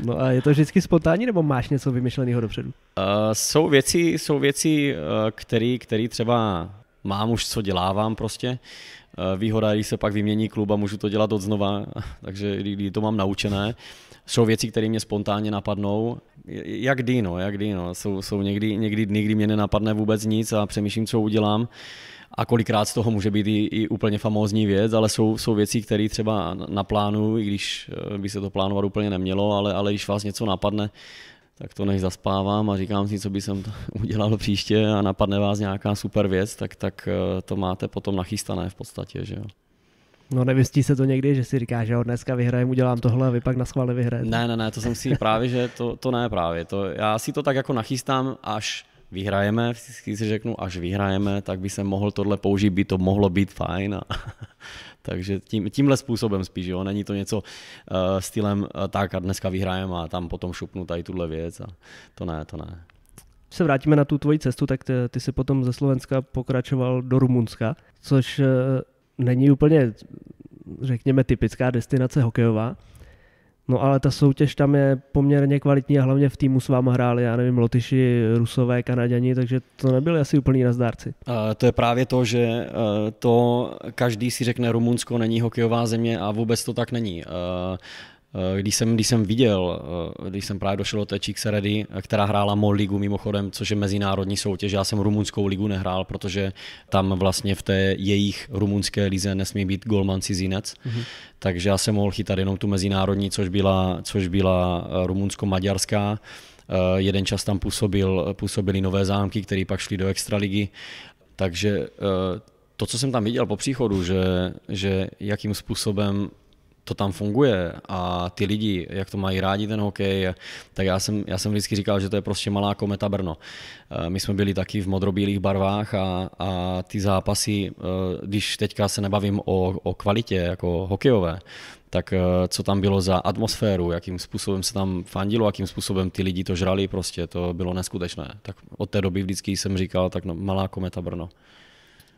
No a je to vždycky spontánní, nebo máš něco vymyšleného dopředu? Uh, jsou věci, jsou věci které, eh, který, který třeba mám už, co dělávám prostě. Uh, výhoda, když se pak vymění klub a můžu to dělat od znova, takže kdy to mám naučené. Jsou věci, které mě spontánně napadnou. Jak dýno, jak dýno. Jsou, jsou někdy, někdy dny, kdy mě nenapadne vůbec nic a přemýšlím, co udělám. Uh, a kolikrát z toho může být i, i úplně famózní věc, ale jsou, jsou věci, které třeba na plánu, i když eh, by se to plánovat úplně nemělo, ale, ale když vás něco napadne, tak to než zaspávám a říkám si, co by jsem to udělal příště a napadne vás nějaká super věc, tak, tak eh, to máte potom nachystané v podstatě, že jo. No nevystí se to někdy, že si říkáš, že jo, dneska vyhrajem, udělám tohle a vy pak na schvále vyhrajete. Ne, ne, ne, to jsem si právě, že to, to ne právě. To, já si to tak jako nachystám až vyhrajeme, vždycky si řeknu, až vyhrajeme, tak by se mohl tohle použít, by to mohlo být fajn. A, takže tím, tímhle způsobem spíš, jo, není to něco uh, stylem uh, tak a dneska vyhrajeme a tam potom šupnu tady tuhle věc a to ne, to ne. Když se vrátíme na tu tvoji cestu, tak ty, ty si potom ze Slovenska pokračoval do Rumunska, což uh, není úplně, řekněme, typická destinace hokejová. No ale ta soutěž tam je poměrně kvalitní a hlavně v týmu s váma hráli, já nevím, Lotyši, Rusové, Kanaděni, takže to nebyli asi úplní nazdárci. Uh, to je právě to, že uh, to každý si řekne, Rumunsko není hokejová země a vůbec to tak není. Uh, Eh, když jsem, když jsem viděl, eh, když jsem právě došel do té Číkseredy, eh, která hrála MOL ligu mimochodem, což je mezinárodní soutěž, já jsem rumunskou ligu nehrál, protože tam vlastně v té jejich rumunské lize nesmí být golman cizinec, mm-hmm. takže já jsem mohl chytat jenom tu mezinárodní, což byla, což byla rumunsko-maďarská. Jeden čas tam působil, působili nové zámky, které pak šly do extraligy, takže to, co jsem tam viděl po příchodu, že, že jakým způsobem to tam funguje a ty lidi, jak to mají rádi ten hokej, tak já jsem, já jsem vždycky říkal, že to je prostě malá kometa Brno. Eh, my jsme byli taky v modrobílých barvách a, a ty zápasy, eh, když teďka se nebavím o, o kvalitě jako hokejové, tak eh, co tam bylo za atmosféru, jakým způsobem se tam fandilo, jakým způsobem ty lidi to žrali, prostě to bylo neskutečné. Tak od té doby vždycky jsem říkal, tak no, malá kometa Brno.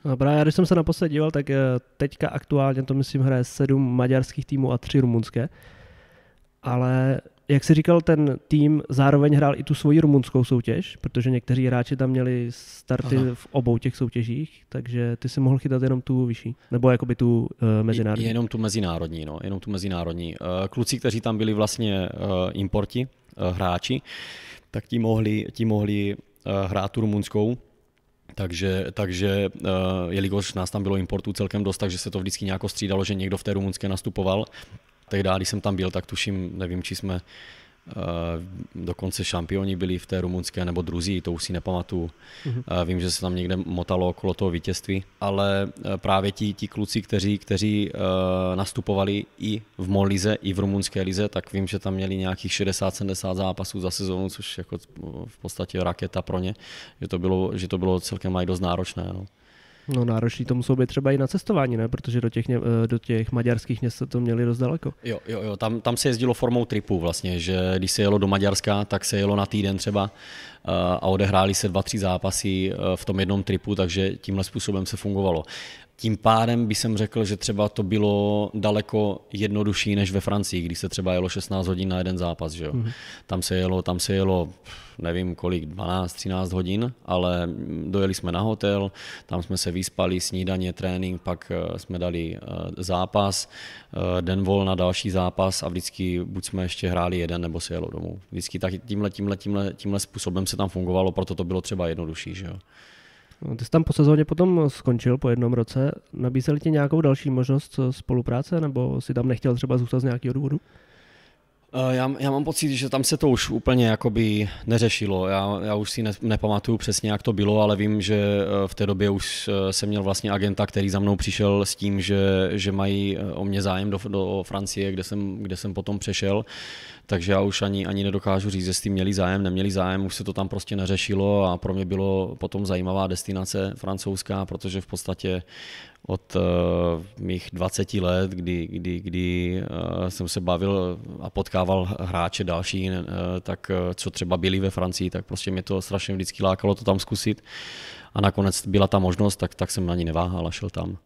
Dobrá, já když jsem se naposled díval, tak eh, teďka aktuálně to myslím hraje sedm maďarských týmů a tři rumunské. Ale jak si říkal, ten tým zároveň hrál i tu svoji rumunskou soutěž, protože někteří hráči tam měli starty Aha. v obou těch soutěžích, takže ty si mohl chytat jenom tu vyšší, nebo jakoby tu uh, mezinárodní. Jenom tu mezinárodní, no, jenom tu mezinárodní. Uh, kluci, kteří tam byli vlastně uh, importi, uh, hráči, tak ti mohli, ti mohli uh, hrát tu rumunskou takže, takže eh, jelikož nás tam bylo importů celkem dost, takže se to vždycky nějak střídalo, že někdo v té rumunské nastupoval. Tehdy, když jsem tam byl, tak tuším, nevím, či jsme Eh, dokonce šampioni byli v té rumunské nebo druzí, to už si nepamatuju. Mm-hmm. Vím, že se tam někde motalo okolo toho vítězství, ale eh, právě ti, ti kluci, kteří, kteří nastupovali i v Molize, i v rumunské lize, tak vím, že tam měli nějakých 60-70 zápasů za sezonu, což jako v podstatě raketa pro ně, že to bylo, že to bylo celkem aj dost náročné. No. No náročný to muselo být třeba i na cestování, ne? Protože do těch, eh, do těch maďarských měst se to měli dost daleko. Jo, jo, jo tam, tam se jezdilo formou tripu vlastně, že když se jelo do Maďarska, tak se jelo na týden třeba eh, a odehráli se dva, tři zápasy eh, v tom jednom tripu, takže tímhle způsobem se fungovalo. Tím pádem by jsem řekl, že třeba to bylo daleko jednodušší než ve Francii, kdy se třeba jelo 16 hodin na jeden zápas. Že jo? Mm. Tam se jelo, tam se jelo, nevím kolik, 12, 13 hodin, ale mm, dojeli jsme na hotel, tam jsme se vyspali, snídaně, trénink, pak eh, jsme dali eh, zápas, eh, den vol na další zápas a vždycky buď jsme ještě hráli jeden, nebo se jelo domů. Vždycky tak tímhle, tímhle, tímhle, tímhle způsobem se tam fungovalo, proto to bylo třeba jednodušší. Že jo? No, ty jsi tam po sezóně potom skončil po jednom roce. Nabízeli ti nějakou další možnost eh, spolupráce, nebo si tam nechtěl třeba zůstat z nějakého důvodu? Eh, já, já mám pocit, že tam se to už úplně jakoby neřešilo. Já, já už si ne, nepamatuju přesně, jak to bylo, ale vím, že eh, v té době už jsem měl vlastně agenta, který za mnou přišel s tím, že, že mají o mě zájem do, do Francie, kde jsem, kde jsem potom přešel takže já už ani, ani nedokážu říct, jestli měli zájem, neměli zájem, už se to tam prostě neřešilo a pro mě bylo potom zajímavá destinace francouzská, protože v podstatě od uh, mých 20 let, kdy, kdy, kdy uh, jsem se bavil a potkával hráče další, uh, tak uh, co třeba byli ve Francii, tak prostě mě to strašně vždycky lákalo to tam zkusit a nakonec byla ta možnost, tak, tak jsem na ní neváhal a šel tam.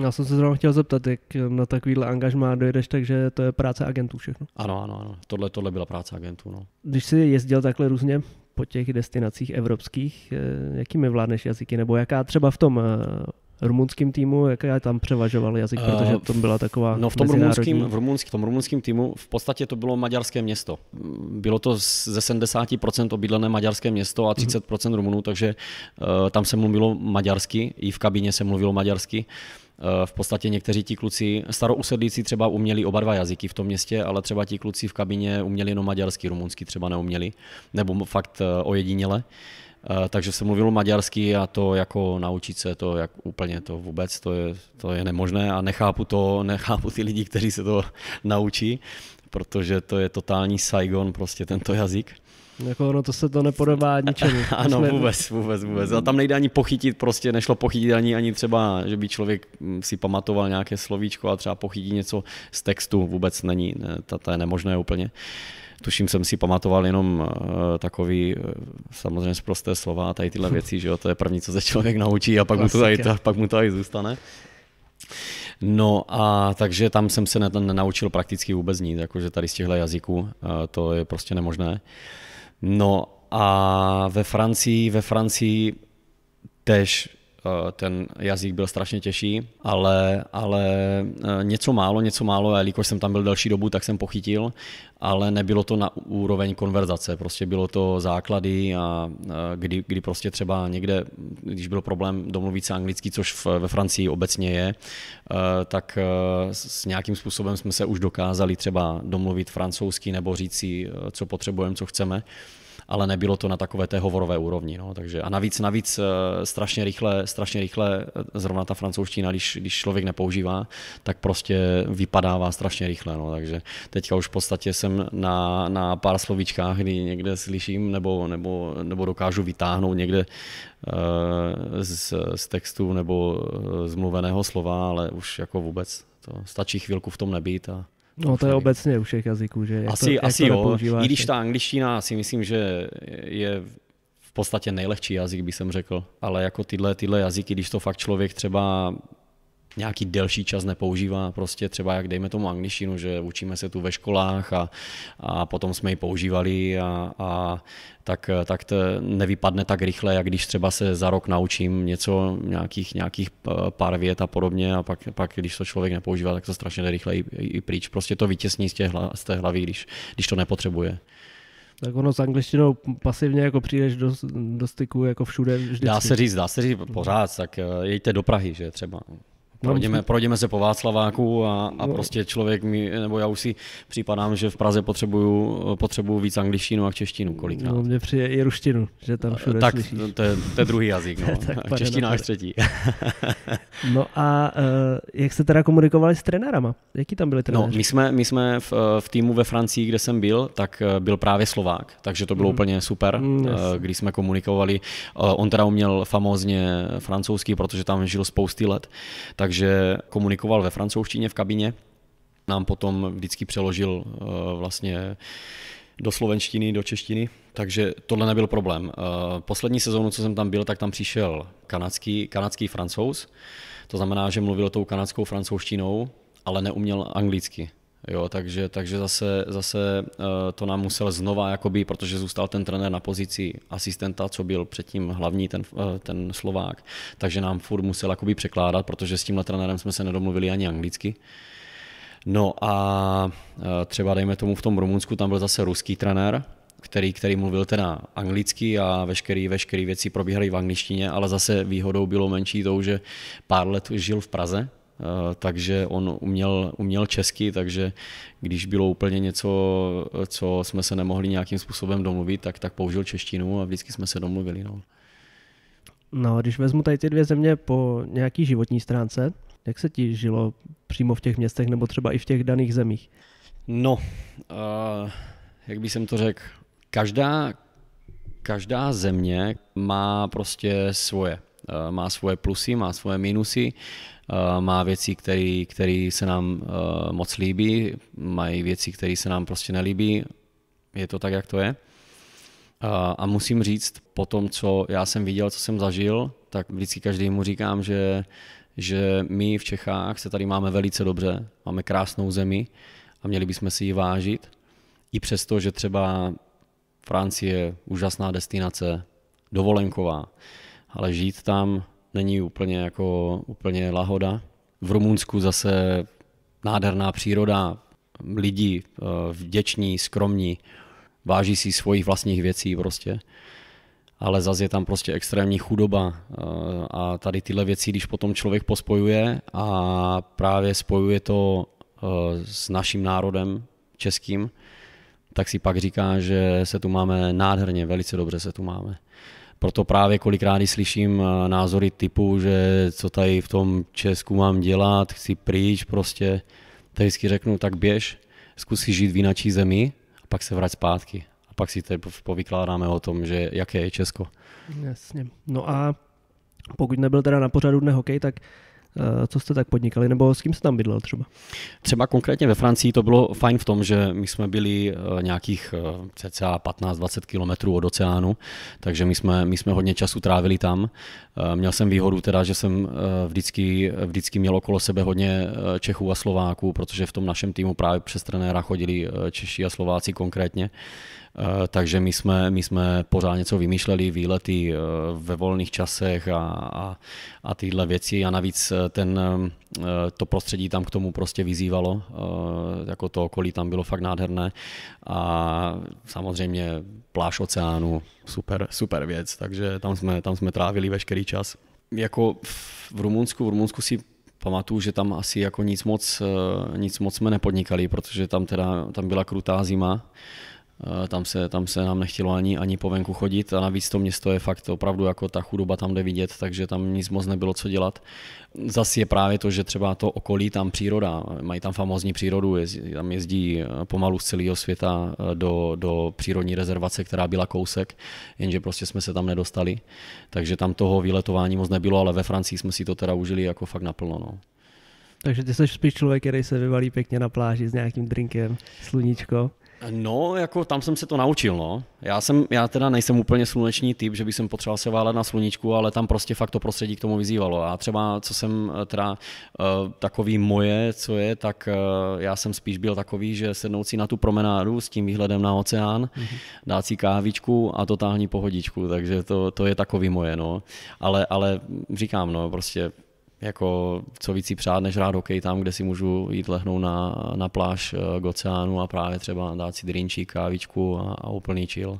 Já jsem se zrovna chtěl zeptat, jak na takovýhle angažmá dojdeš, takže to je práce agentů všechno. Ano, ano, ano. Tohle, tohle byla práce agentů. No. Když jsi jezdil takhle různě po těch destinacích evropských, eh, jakými vládneš jazyky, nebo jaká třeba v tom eh, rumunském týmu, jaká tam převažoval jazyk, eh, protože tam byla taková No v tom rumunským, rumunském, v rumunský, v tom rumunském týmu v podstatě to bylo maďarské město. Bylo to ze 70% obydlené maďarské město a 30% mhm. Rumunů, takže uh, tam se mluvilo maďarsky, i v kabině se mluvilo maďarsky. Uh, Eh, v podstatě někteří ti kluci, starousedlíci třeba uměli oba dva jazyky v tom městě, ale třeba ti kluci v kabině uměli jenom maďarsky, rumunsky třeba neuměli, nebo fakt eh, ojediněle. Eh, takže se mluvilo maďarsky a to jako naučit se to jak úplně to vůbec, to je, to je nemožné a nechápu to, nechápu ty lidi, kteří se to naučí, protože to je totální Saigon prostě tento jazyk. Jako ono to se to nepodobá ničemu. ano, jsme... vůbec, vůbec, vůbec. A tam nejde ani pochytit, prostě nešlo pochytit ani, ani třeba, že by člověk mm, si pamatoval nějaké slovíčko a třeba pochytí něco z textu, vůbec není, ne, to je nemožné úplně. Tuším, jsem si pamatoval jenom eh, takový eh, samozřejmě zprosté slova a tady tyhle věci, že jo, to je první, co se člověk naučí a pak mu, to tady, pak mu to tady zůstane. No a takže tam jsem se nenaučil prakticky vůbec nic, jakože tady z těchto jazyků eh, to je prostě nemožné. No a ve Francii, ve Francii tež Eh, ten jazyk byl strašně těžší, ale, ale eh, něco málo, něco málo, a jelikož jsem tam byl delší dobu, tak jsem pochytil, ale nebylo to na úroveň konverzace, prostě bylo to základy a eh, kdy, kdy prostě třeba někde, když byl problém domluvit se anglicky, což v, ve Francii obecně je, tak s nějakým způsobem jsme se už dokázali třeba domluvit francouzsky nebo říct si, co potřebujeme, co chceme ale nebylo to na takové té hovorové úrovni. No. Takže, a navíc, navíc eh, strašně rychle, strašně rychle eh, zrovna ta francouzština, když, když člověk nepoužívá, tak prostě vypadává strašně rychle. No. Takže teďka už v podstatě jsem na, na pár slovíčkách, kdy někde slyším nebo, nebo, nebo dokážu vytáhnout někde eh, z, z textu nebo z mluveného slova, ale už jako vůbec. To stačí chvilku v tom nebýt a No to je obecně u všech jazyků, že? Jak asi, to, asi to jo, i když ta angličtina si myslím, že je v podstatě nejlehčí jazyk, bych jsem řekl, ale jako tyhle, tyhle jazyky, když to fakt člověk třeba nějaký delší čas nepoužívá, prostě třeba jak dejme tomu angličtinu, že učíme se tu ve školách a, a potom jsme ji používali a, a tak, tak to nevypadne tak rychle, jak když třeba se za rok naučím něco, nějakých, nějakých eh, pár vět a podobně a pak, pak když to člověk nepoužívá, tak to strašně jde rychle i, i pryč. Prostě to vytěsní z, těch, z té hlavy, když, když to nepotřebuje. Tak ono s angličtinou pasivně jako přijdeš do, do styku jako všude vždycky. Dá se říct, dá se říct pořád, tak eh, jeďte do Prahy, že třeba. No, projdeme, projdeme se po Václaváku a, a no. prostě člověk mi, nebo já už si připadám, že v Praze potřebuju, potřebuju víc angličtinu a češtinu kolikrát. No, mě přijde i ruštinu, že tam všude Tak to je, to je druhý jazyk, no. tak, čeština až třetí. no a eh, jak jste teda komunikovali s trenérama? Jaký tam byli no, trenéři? No, my jsme, my jsme v, v týmu ve Francii, kde jsem byl, tak eh, byl právě Slovák, takže to bylo mm. úplně super, mm, yes. Eh, když jsme komunikovali. On teda uměl famózně francouzský, protože tam žil spousty let, tak takže komunikoval ve francouzštině v kabině. Nám potom vždycky přeložil eh, vlastně do slovenštiny, do češtiny, takže tohle nebyl problém. Eh, poslední sezónu, co jsem tam byl, tak tam přišel kanadský, kanadský francouz, to znamená, že mluvil tou kanadskou francouzštinou, ale neuměl anglicky. Jo, takže, takže zase, zase eh, to nám musel znova, jakoby, protože zůstal ten trenér na pozici asistenta, co byl předtím hlavní ten, eh, ten Slovák, takže nám furt musel jakoby překládat, protože s tímhle trenérem jsme se nedomluvili ani anglicky. No a eh, třeba dejme tomu v tom Rumunsku, tam byl zase ruský trenér, který, který mluvil teda anglicky a veškeré veškerý věci probíhaly v angličtině, ale zase výhodou bylo menší to, že pár let žil v Praze, Eh, takže on uměl, uměl česky, takže když bylo úplně něco, co jsme se nemohli nějakým způsobem domluvit, tak, tak použil češtinu a vždycky jsme se domluvili. No. No, když vezmu tady ty dvě země po nějaký životní stránce, jak se ti žilo přímo v těch městech nebo třeba i v těch daných zemích? No, uh, jak bych jsem to řekl, každá, každá země má prostě svoje. Uh, má svoje plusy, má svoje minusy Eh, má věci, které se nám eh, moc líbí, mají věci, které se nám prostě nelíbí. Je to tak, jak to je. Eh, a musím říct, po tom, co já jsem viděl, co jsem zažil, tak vždycky každému říkám, že, že my v Čechách se tady máme velice dobře, máme krásnou zemi a měli bychom si ji vážit. I přesto, že třeba Francie je úžasná destinace, dovolenková, ale žít tam není úplně jako úplně lahoda. V Rumunsku zase nádherná příroda, lidi eh, vděční, skromní, váží si svojich vlastních věcí prostě. Ale zase je tam prostě extrémní chudoba eh, a tady tyhle věci, když potom člověk pospojuje a právě spojuje to eh, s naším národem českým, tak si pak říká, že se tu máme nádherně, velice dobře se tu máme. Proto právě kolikrát slyším eh, názory typu, že co tady v tom Česku mám dělat, chci pryč prostě. Tak vždycky řeknu, tak běž, zkusí žít v jináčí zemi a pak se vrať zpátky. A pak si tady povykládáme o tom, že jaké je Česko. Jasně. No a pokud nebyl teda na pořadu dne hokej, tak Eh, co jste tak podnikali, nebo s kým jste tam bydlel třeba? Třeba konkrétně ve Francii to bylo fajn v tom, že my jsme byli eh, nějakých eh, cca 15-20 kilometrů od oceánu, takže my jsme, my jsme hodně času trávili tam. Měl jsem výhodu teda, že jsem vždycky, vždycky měl okolo sebe hodně Čechů a Slováků, protože v tom našem týmu právě přes trenéra chodili Češi a Slováci konkrétně. Eh, takže my jsme, my jsme pořád něco vymýšleli, výlety eh, ve volných časech a, a, a tyhle věci a navíc eh, ten, to prostředí tam k tomu prostě vyzývalo, jako to okolí tam bylo fakt nádherné a samozřejmě pláž oceánu, super, super věc, takže tam jsme, tam jsme trávili veškerý čas. Jako v Rumunsku, v Rumunsku si pamatuju, že tam asi jako nic moc, nic moc jsme nepodnikali, protože tam teda tam byla krutá zima Eh, tam se, tam se nám nechtělo ani, ani po venku chodit a navíc to město je fakt opravdu jako ta chudoba tam jde vidět, takže tam nic moc nebylo co dělat. Zas je právě to, že třeba to okolí, tam příroda, mají tam famózní přírodu, jezdí, tam jezdí eh, pomalu z celého světa eh, do, do přírodní rezervace, která byla kousek, jenže prostě jsme se tam nedostali, takže tam toho vyletování moc nebylo, ale ve Francii jsme si to teda užili jako fakt naplno. No. Takže ty jsi spíš člověk, který se vyvalí pěkně na pláži s nějakým drinkem, sluníčko. No, jako tam jsem se to naučil, no. Já, jsem, já teda nejsem úplně sluneční typ, že bych jsem potřeboval se válet na sluníčku, ale tam prostě fakt to prostředí k tomu vyzývalo. A třeba, co jsem eh, teda eh, takový moje, co je, tak eh, já jsem spíš byl takový, že sednoucí na tu promenádu s tím výhledem na oceán, mm-hmm. dát si kávičku a totální pohodičku, takže to, to je takový moje, no. Ale, ale říkám, no, prostě jako co víc si přát, než rád hokej tam, kde si můžu jít lehnout na, na pláž eh, k oceánu a právě třeba dát si drinčík, kávičku a, a úplný chill.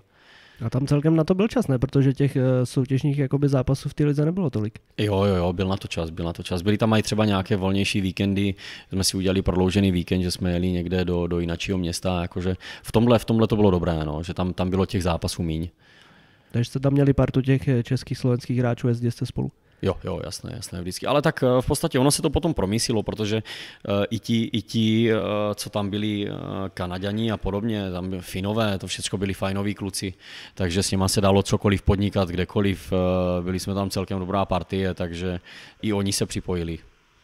A tam celkem na to byl čas, ne? Protože těch eh, soutěžních jakoby, zápasů v té lize nebylo tolik. Jo, jo, jo, byl na to čas, byl na to čas. Byly tam i třeba nějaké volnější víkendy, jsme si udělali prodloužený víkend, že jsme jeli někde do, do jiného města, jakože v tomhle, v tomhle to bylo dobré, no, že tam, tam bylo těch zápasů míň. Takže jste tam měli partu těch eh, českých, slovenských hráčů, jezdili jste spolu? Jo, jo, jasné, jasné, vždycky. Ale tak eh, v podstatě ono se to potom promísilo, protože eh, i ti, i ti eh, co tam byli Kanaďani a podobně, tam byli Finové, to všechno byli fajnoví kluci, takže s nimi se dalo cokoliv podnikat, kdekoliv. Byli jsme tam celkem dobrá partie, takže i oni se připojili.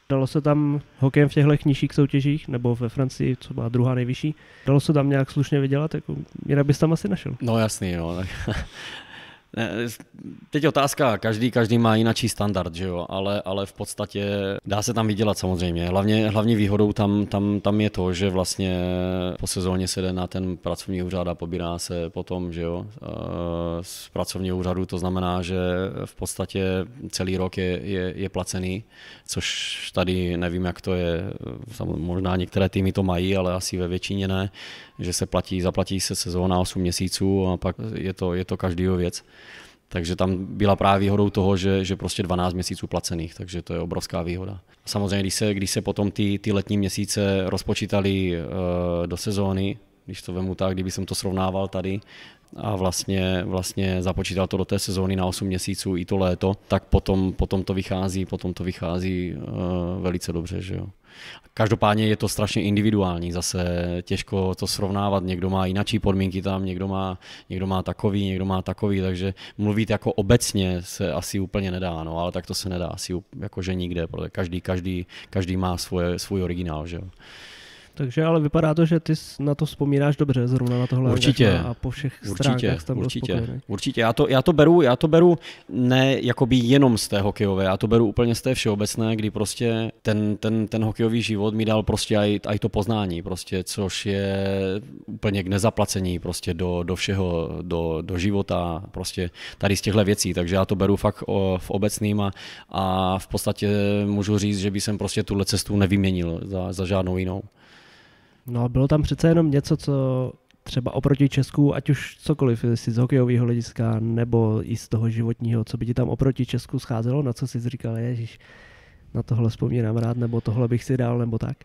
Dalo se tam hokejem v těchto nižších soutěžích, nebo ve Francii, co má druhá nejvyšší, dalo se tam nějak slušně vydělat, jako, jinak bys tam asi našel. No jasný, jo. No. Ne, teď otázka, každý, každý má jináčí standard, že jo? Ale, ale v podstatě dá se tam vydělat samozřejmě. Hlavně, hlavní výhodou tam, tam, tam, je to, že vlastně po sezóně se jde na ten pracovní úřad a pobírá se potom, že jo, eh, z pracovního úřadu, to znamená, že v podstatě celý rok je, je, je placený, což tady nevím, jak to je, eh, možná některé týmy to mají, ale asi ve většině ne že se platí, zaplatí se sezóna 8 měsíců a pak je to, je to každýho věc. Takže tam byla právě výhodou toho, že, že prostě 12 měsíců placených, takže to je obrovská výhoda. Samozřejmě, když se, když se potom ty, ty letní měsíce rozpočítali uh, do sezóny, když to vemu tak, kdyby jsem to srovnával tady, a vlastně, vlastně započítal to do té sezóny na 8 měsíců i to léto, tak potom, potom to vychází, potom to vychází uh, velice dobře. Že jo. Každopádně je to strašně individuální, zase těžko to srovnávat, někdo má jinačí podmínky tam, někdo má, někdo má takový, někdo má takový, takže mluvit jako obecně se asi úplně nedá, no, ale tak to se nedá asi jako že nikde, protože každý, každý, každý má svoje, svůj originál. Že jo. Takže ale vypadá to, že ty na to vzpomínáš dobře, zrovna na tohle. Určitě. A po všech určitě, stránkách tam určitě, spokojený. určitě. Já to, já to beru, já to beru ne jakoby jenom z té hokejové, já to beru úplně z té všeobecné, kdy prostě ten, ten, ten hokejový život mi dal prostě aj, aj to poznání, prostě, což je úplně k nezaplacení prostě do, do všeho, do, do života, prostě tady z těchto věcí, takže já to beru fakt o, v obecným a, a v podstatě můžu říct, že by jsem prostě tuhle cestu nevyměnil za, za žádnou jinou. No bylo tam přece jenom něco, co třeba oproti Česku, ať už cokoliv, jestli z hokejového hlediska nebo i z toho životního, co by ti tam oproti Česku scházelo, na co jsi říkal, ježiš, na tohle vzpomínám rád, nebo tohle bych si dal, nebo tak?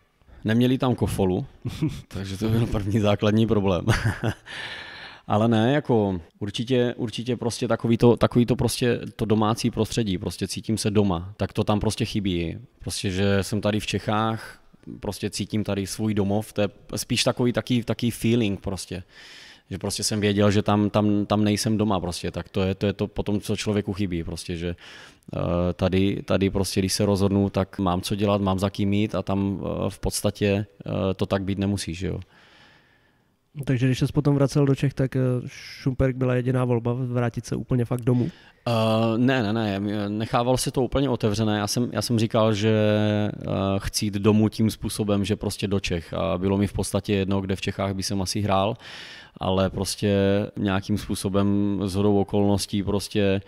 Neměli tam kofolu, takže to byl první základní problém. Ale ne, jako určitě, určitě prostě takový to, takový to prostě to domácí prostředí, prostě cítím se doma, tak to tam prostě chybí. Prostě, že jsem tady v Čechách, prostě cítím tady svůj domov, to je spíš takový taký, taký feeling prostě že prostě jsem věděl, že tam, tam, tam nejsem doma prostě, tak to je, to je to potom, co člověku chybí prostě, že eh, tady, tady prostě, když se rozhodnu, tak mám co dělat, mám za kým jít a tam eh, v podstatě eh, to tak být nemusí, že jo. Takže když jsi potom vracel do Čech, tak Šumperk byla jediná volba vrátit se úplně fakt domů? Uh, ne, ne, ne, eh, nechával si to úplně otevřené. Já jsem, já jsem říkal, že uh, chci jít domů tím způsobem, že prostě do Čech. A bylo mi v podstatě jedno, kde v Čechách by jsem asi hrál, ale prostě nějakým způsobem zhodou okolností prostě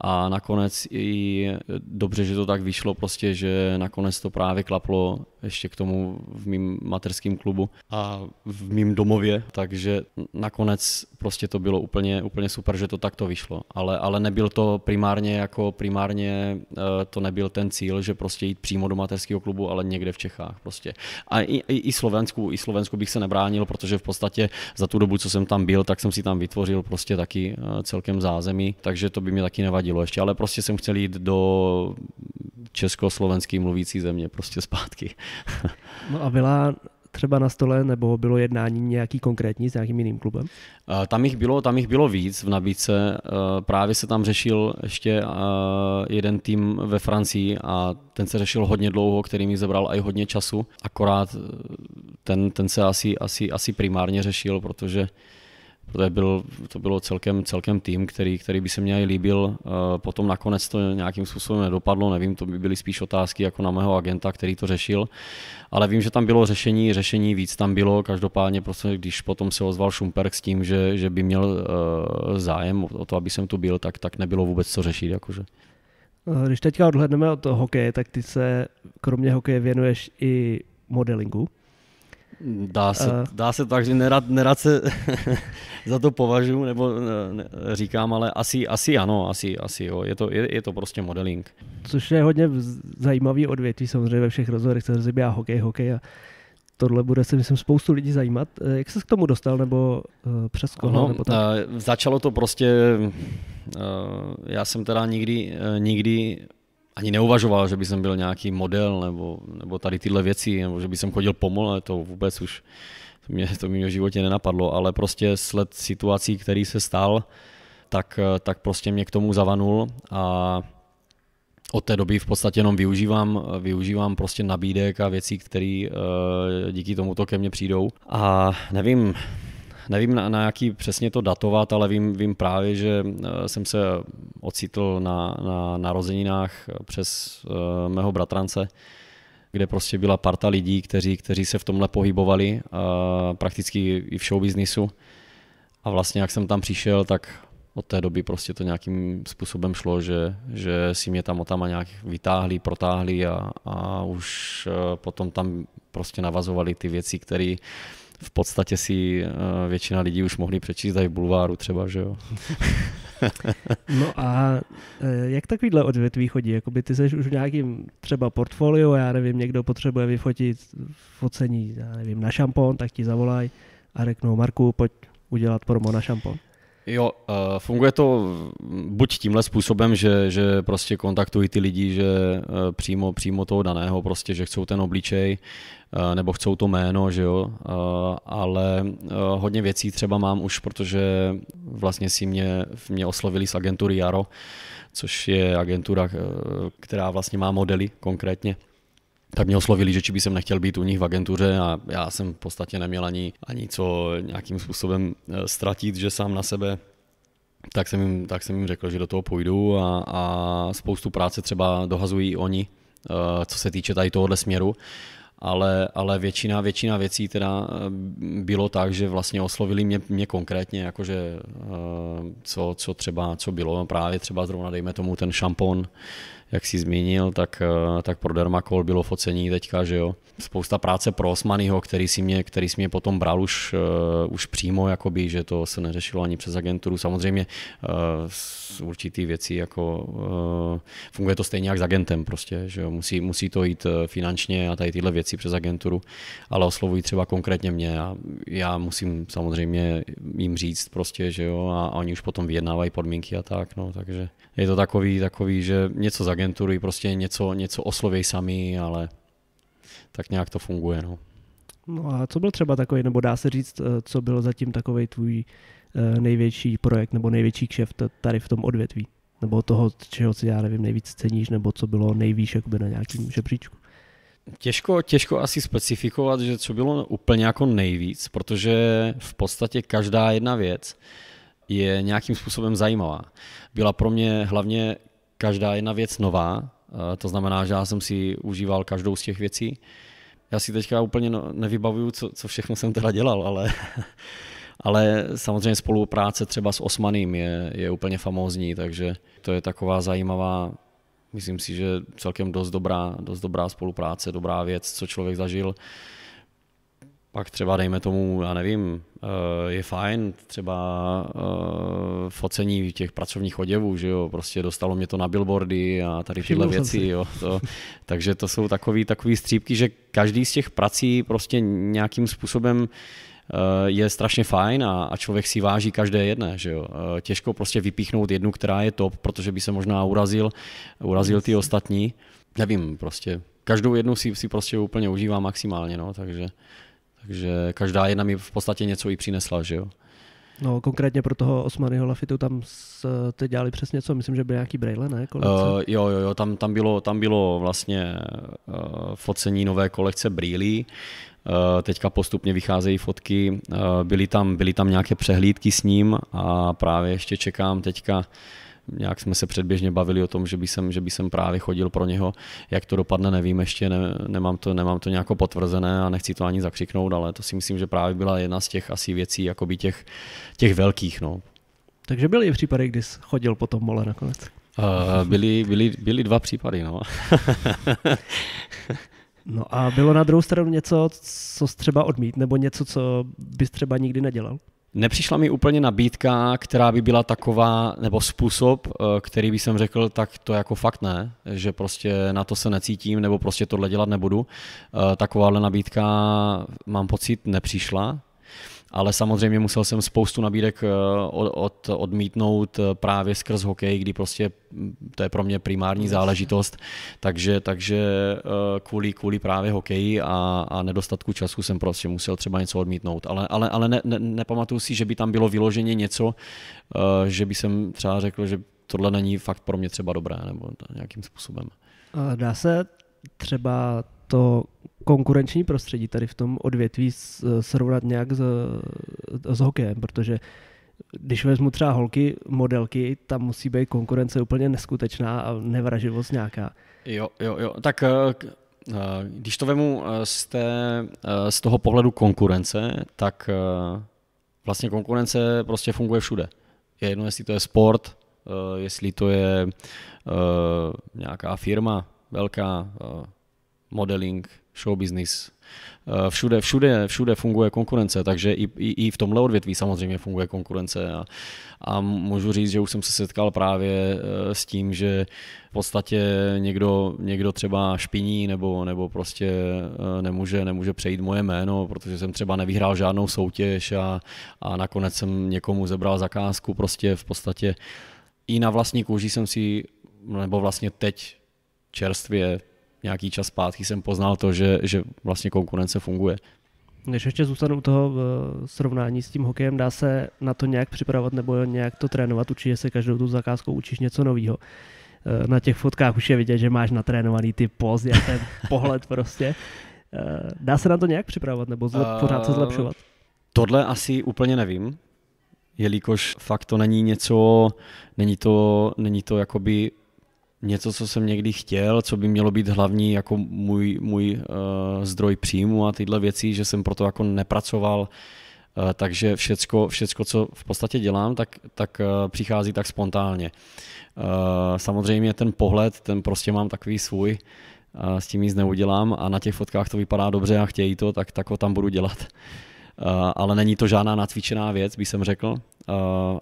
a nakonec i dobře, že to tak vyšlo prostě, že nakonec to právě klaplo ještě k tomu v mým materském klubu a v mým domově, takže nakonec prostě to bylo úplně, úplně super, že to takto vyšlo, ale, ale nebyl to to primárně jako primárně eh, to nebyl ten cíl, že prostě jít přímo do mateřského klubu, ale někde v Čechách prostě. A i, i, i Slovensku, i Slovensku bych se nebránil, protože v podstatě za tu dobu, co jsem tam byl, tak jsem si tam vytvořil prostě taky eh, celkem zázemí, takže to by mě taky nevadilo ještě, ale prostě jsem chtěl jít do československý mluvící země prostě zpátky. no a byla třeba na stole, nebo bylo jednání nějaký konkrétní s nějakým jiným klubem? Eh, tam jich bylo, tam jich bylo víc v nabídce. Eh, právě se tam řešil ještě eh, jeden tým ve Francii a ten se řešil hodně dlouho, který mi zebral i hodně času. Akorát ten, ten se asi, asi, asi primárně řešil, protože protože byl, to bylo celkem, celkem tým, který, který by se mě i líbil. Eh, potom nakonec to nějakým způsobem nedopadlo, nevím, to by byly spíš otázky jako na mého agenta, který to řešil, ale vím, že tam bylo řešení, řešení víc tam bylo, každopádně prostě, když potom se ozval Šumperk s tím, že, že by měl eh, zájem o to, aby jsem tu byl, tak, tak nebylo vůbec co řešit. Jakože. Eh, když teďka odhledneme od hokeje, tak ty se kromě hokeje věnuješ i modelingu. Dá se, uh, dá se tak, že nerad, nerad se za to považuji, nebo ne, eh, ne, říkám, ale asi, asi ano, asi, asi jo. Je to, je, je to prostě modeling. Což je hodně zajímavý odvětví, samozřejmě ve všech rozhodech, se rozbíhá hokej, hokej a tohle bude se myslím spoustu lidí zajímat. Eh, jak se k tomu dostal nebo uh, přes koho? Uh, začalo to prostě, uh, já jsem teda nikdy, uh, nikdy ani neuvažoval, že by jsem byl nějaký model nebo, nebo tady tyhle věci, nebo že by jsem chodil pomole, to vůbec už mě, to mě v životě nenapadlo, ale prostě sled situací, který se stal, tak, tak prostě mě k tomu zavanul a od té doby v podstatě jenom využívám, využívám prostě nabídek a věcí, které eh, díky tomuto ke mně přijdou. A nevím, Nevím, na, na jaký přesně to datovat, ale vím, vím právě, že eh, jsem se ocitl na, na narozeninách přes uh, mého bratrance, kde prostě byla parta lidí, kteří, kteří se v tomhle pohybovali, uh, prakticky i v showbiznisu. A vlastně jak jsem tam přišel, tak od té doby prostě to nějakým způsobem šlo, že, že si mě tam otama nějak vytáhli, protáhli a, a už potom tam prostě navazovali ty věci, které v podstatě si eh, většina lidí už mohli přečíst i v bulváru třeba, že jo. No a eh, jak takovýhle odvětví chodí? Jakoby ty seš už v nějakým třeba portfolio, já nevím, někdo potřebuje vyfotit focení, já nevím, na šampon, tak ti zavolaj a řeknou, Marku, pojď udělat promo na šampon. Jo, uh, funguje to mm, buď tímhle způsobem, že, že prostě kontaktují ty lidi, že uh, přímo, přímo toho daného, prostě, že chcou ten obličej, uh, nebo chcou to jméno, že jo, ale hodně věcí třeba mám už, protože vlastně si mě, mě oslovili z agentury Jaro, což je agentura, která vlastně má modely konkrétně tak mě oslovili, že či by jsem nechtěl být u nich v agentuře a já jsem v podstatě neměl ani, ani co nějakým způsobem eh, ztratit, že sám na sebe tak jsem, jim, tak jsem jim řekl, že do toho půjdu a, a spoustu práce třeba dohazují oni, eh, co se týče tady tohohle směru ale, ale většina, většina věcí teda eh, bylo tak, že vlastně oslovili mě, mě konkrétně, jakože co, co třeba, co bylo, právě třeba zrovna dejme tomu ten šampon, jak jsi zmínil, tak, eh, tak pro Dermakol bylo focení teďka, že jo. Spousta práce pro Osmanyho, který si mě, který si mě potom bral už, eh, už přímo, jakoby, že to se neřešilo ani přes agenturu. Samozřejmě z eh, určitý věcí, jako funguje to stejně jak s agentem prostě, že jo. Musí, musí to jít finančně a tady tyhle věci přes agenturu, ale oslovují třeba konkrétně mě a já musím samozřejmě jim říct prostě, že jo, a, a oni už potom vyjednávají podmínky a tak, no, takže je to takový, takový, že něco z agentury, prostě něco, něco oslověj sami, ale tak nějak to funguje. No. no a co byl třeba takový, nebo dá se říct, eh, co byl zatím takový tvůj eh, největší projekt nebo největší kšeft tady v tom odvětví? Nebo toho, čeho si já nevím, nejvíc ceníš, nebo co bylo nejvíc jakoby na nějakým žebříčku? Těžko, těžko asi specifikovat, že co bylo úplně jako nejvíc, protože v podstatě každá jedna věc je nějakým způsobem zajímavá. Byla pro mě hlavně každá jedna věc nová, eh, to znamená, že já jsem si užíval každou z těch věcí. Já si teďka úplně no, nevybavuju, co, co všechno jsem teda dělal, ale, ale samozřejmě spolupráce třeba s Osmaným je, je úplně famózní, takže to je taková zajímavá, myslím si, že celkem dost dobrá, dost dobrá spolupráce, dobrá věc, co člověk zažil. Pak třeba dejme tomu, já nevím, eh, je fajn třeba eh, focení těch pracovních oděvů, že jo, prostě dostalo mě to na billboardy a tady tyhle věci, jo. To, takže to jsou takový, takový střípky, že každý z těch prací prostě nějakým způsobem eh, je strašně fajn a, a člověk si váží každé jedné. Že jo? Těžko prostě vypíchnout jednu, která je top, protože by se možná urazil, urazil ty ostatní. Nevím, prostě každou jednu si, si prostě úplně užívá maximálně, no, takže takže každá jedna mi v podstatě něco i přinesla, že jo. No, konkrétně pro toho Osmanyho Lafitu tam jste dělali přesně co? Myslím, že byl nějaký brejle, ne? Uh, jo, jo, jo, tam, tam, bylo, tam bylo vlastně uh, focení nové kolekce brýlí. Uh, teďka postupně vycházejí fotky. Uh, byly, tam, byly tam nějaké přehlídky s ním a právě ještě čekám teďka nějak jsme se předběžně bavili o tom, že by jsem, že by jsem právě chodil pro něho. Jak to dopadne, nevím ještě, ne, nemám, to, nemám to nějak potvrzené a nechci to ani zakřiknout, ale to si myslím, že právě byla jedna z těch asi věcí, jakoby těch, těch velkých. No. Takže byly případy, kdy jsi chodil tom mole nakonec? Uh, byly, byly, byly dva případy, no. no a bylo na druhou stranu něco, co jsi třeba odmít, nebo něco, co bys třeba nikdy nedělal? Nepřišla mi úplně nabídka, která by byla taková, nebo způsob, eh, který by jsem řekl, tak to jako fakt ne, že prostě na to se necítím, nebo prostě tohle dělat nebudu. Eh, takováhle nabídka, mám pocit, nepřišla ale samozřejmě musel jsem spoustu nabídek eh, od, od, odmítnout eh, právě skrz hokej, kdy prostě mm, to je pro mě primární záležitost, takže, takže eh, kvůli, kvůli právě hokeji a, a nedostatku času jsem prostě musel třeba něco odmítnout, ale, ale, ale ne, ne, nepamatuju si, že by tam bylo vyloženě něco, že by jsem třeba řekl, že tohle není fakt pro mě třeba dobré nebo nějakým způsobem. Dá se třeba to konkurenční prostředí tady v tom odvětví srovnat nějak s, s hokejem, protože když vezmu třeba holky, modelky, tam musí být konkurence úplně neskutečná a nevraživost nějaká. Jo, jo, jo. Tak eh, eh, když to vemu eh, z, té, z toho pohledu konkurence, tak vlastně konkurence prostě funguje všude. Je jedno, jestli to je sport, jestli to je nějaká firma velká, modeling, show business. Eh, všude, všude, všude funguje konkurence, takže i, i, i v tomhle odvětví samozřejmě funguje konkurence. A, a můžu říct, že už jsem se setkal právě eh, s tím, že v podstatě někdo, někdo třeba špiní nebo, nebo prostě eh, nemůže, nemůže přejít moje jméno, protože jsem třeba nevyhrál žádnou soutěž a, a nakonec jsem někomu zebral zakázku. Prostě v podstatě i na vlastní kůži jsem si, nebo vlastně teď čerstvě nějaký čas zpátky jsem poznal to, že, že vlastně konkurence funguje. Než ještě zůstanu u toho eh, srovnání s tím hokejem, dá se na to nějak připravovat nebo nějak to trénovat? Určitě se každou tu zakázkou, učíš něco nového. Eh, na těch fotkách už je vidět, že máš natrénovaný ty pozy a ten pohled prostě. Eh, dá se na to nějak připravovat nebo zlep, uh, pořád se zlepšovat? Tohle asi úplně nevím, jelikož fakt to není něco, není to, není to jakoby něco, co jsem někdy chtěl, co by mělo být hlavní jako můj, můj uh, zdroj příjmu a tyhle věci, že jsem proto jako nepracoval, uh, takže všecko, všecko, co v podstatě dělám, tak, tak uh, přichází tak spontánně. Uh, samozřejmě ten pohled, ten prostě mám takový svůj, uh, s tím nic neudělám a na těch fotkách to vypadá dobře a chtějí to, tak, tak ho tam budu dělat. Eh, ale není to žádná nacvičená věc, bych jsem řekl. Eh,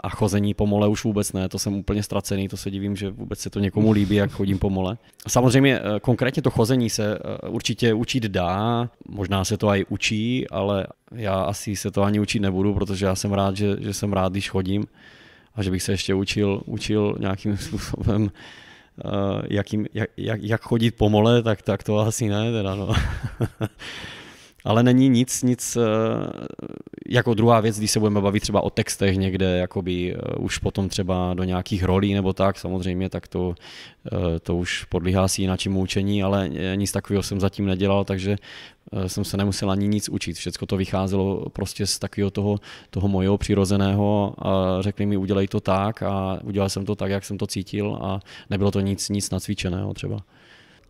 a chození po mole už vůbec ne, to jsem úplně ztracený, to se divím, že vůbec se to někomu líbí, jak chodím po mole. Samozřejmě eh, konkrétně to chození se určitě učit dá, možná se to aj učí, ale já asi se to ani učit nebudu, protože já jsem rád, že, že jsem rád, když chodím a že bych se ještě učil, učil nějakým způsobem jak, jim, jak, jak, jak chodit po mole, tak, tak to asi ne. Teda, no. ale není nic, nic eh, jako druhá věc, když se budeme bavit třeba o textech někde, jakoby eh, už potom třeba do nějakých rolí nebo tak, samozřejmě, tak to, eh, to už podlíhá si jináčímu učení, ale nic takového jsem zatím nedělal, takže jsem se nemusel ani nic učit. Všechno to vycházelo prostě z takového toho, toho mojeho přirozeného a řekli mi, udělej to tak a udělal jsem to tak, jak jsem to cítil a nebylo to nic, nic nacvičeného třeba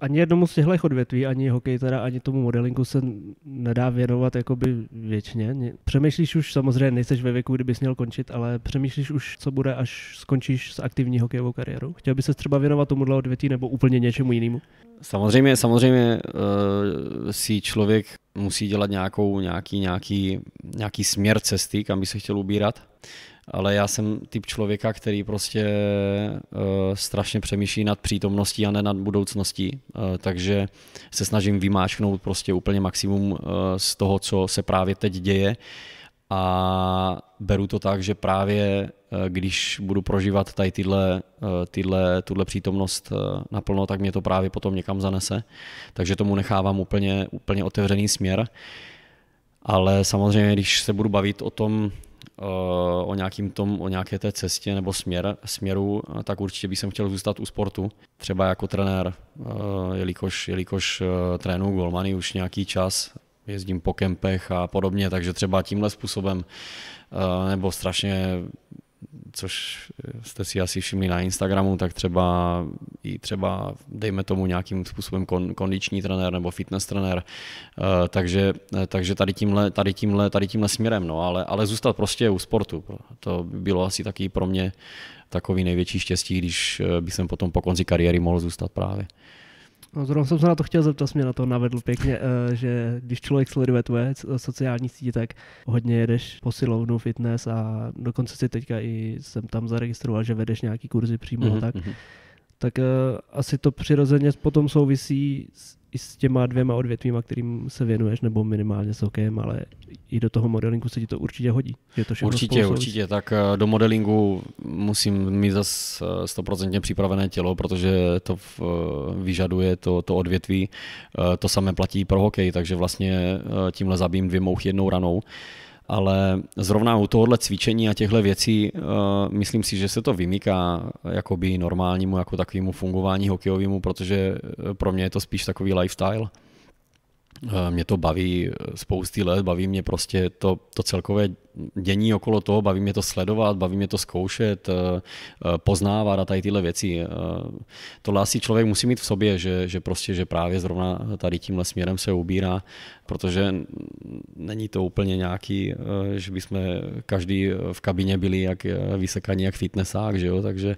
ani jednomu z těchto odvětví, ani hokej teda, ani tomu modelingu se nedá věnovat jakoby věčně. Přemýšlíš už, samozřejmě nejseš ve věku, kdybys měl končit, ale přemýšlíš už, co bude, až skončíš s aktivní hokejovou kariérou? Chtěl bys se třeba věnovat tomuhle odvětví nebo úplně něčemu jinému? Samozřejmě, samozřejmě uh, si člověk musí dělat nějakou, nějaký, nějaký, nějaký směr cesty, kam by se chtěl ubírat ale já jsem typ člověka, který prostě uh, strašně přemýšlí nad přítomností a ne nad budoucností, uh, takže se snažím vymáčknout prostě úplně maximum uh, z toho, co se právě teď děje a beru to tak, že právě když budu prožívat tady tyhle, tyhle, tuhle přítomnost naplno, tak mě to právě potom někam zanese. Takže tomu nechávám úplně, úplně otevřený směr. Ale samozřejmě, když se budu bavit o tom, Eh, o nějakým tom, o nějaké té cestě nebo směr, směru, eh, tak určitě bych chtěl zůstat u sportu, třeba jako trenér, eh, jelikož, jelikož trénu golmany už nějaký čas, jezdím po kempech a podobně, takže třeba tímhle způsobem, nebo strašně což jste si asi všimli na Instagramu, tak třeba i třeba dejme tomu nějakým způsobem kon, kondiční trenér nebo fitness trenér, eh, takže, eh, takže tady, tímhle, tady, tímhle, tady tímhle směrem, no, ale, ale zůstat prostě u sportu, to bylo asi taky pro mě takový největší štěstí, když eh, bych jsem potom po konci kariéry mohl zůstat právě. No, zrovna jsem se na to chtěl zeptat, jsi mě na to navedl pěkně, eh, že když člověk sleduje tvoje sociální sítě, tak hodně jedeš posilovnu, fitness a dokonce si teďka i jsem tam zaregistroval, že vedeš nějaký kurzy přímo, mm-hmm, tak mhm tak eh, asi to přirozeně potom souvisí s, i s těma dvěma odvětvíma, kterým se věnuješ, nebo minimálně s hokejem, ale i do toho modelingu se ti to určitě hodí. Je to určitě, určitě. Tak eh, do modelingu musím mít zase eh, stoprocentně připravené tělo, protože to vyžaduje to, to odvětví. To samé platí pro hokej, takže vlastně tímhle zabím dvě mouchy jednou ranou ale zrovna u tohohle cvičení a těchto věcí uh, myslím si, že se to vymyká jakoby normálnímu jako takovému fungování hokejovému, protože eh, pro mě je to spíš takový lifestyle. Eh, mě to baví eh, spousty let, baví mě prostě to, to celkové dění okolo toho, baví mě to sledovat, baví mě to zkoušet, eh, poznávat a tady tyhle věci. To asi člověk musí mít v sobě, že, že prostě, že právě zrovna tady tímhle směrem se ubírá, protože není to úplně nějaký, že bychom každý v kabině byli jak vysekaní, jak fitnessák, že jo, takže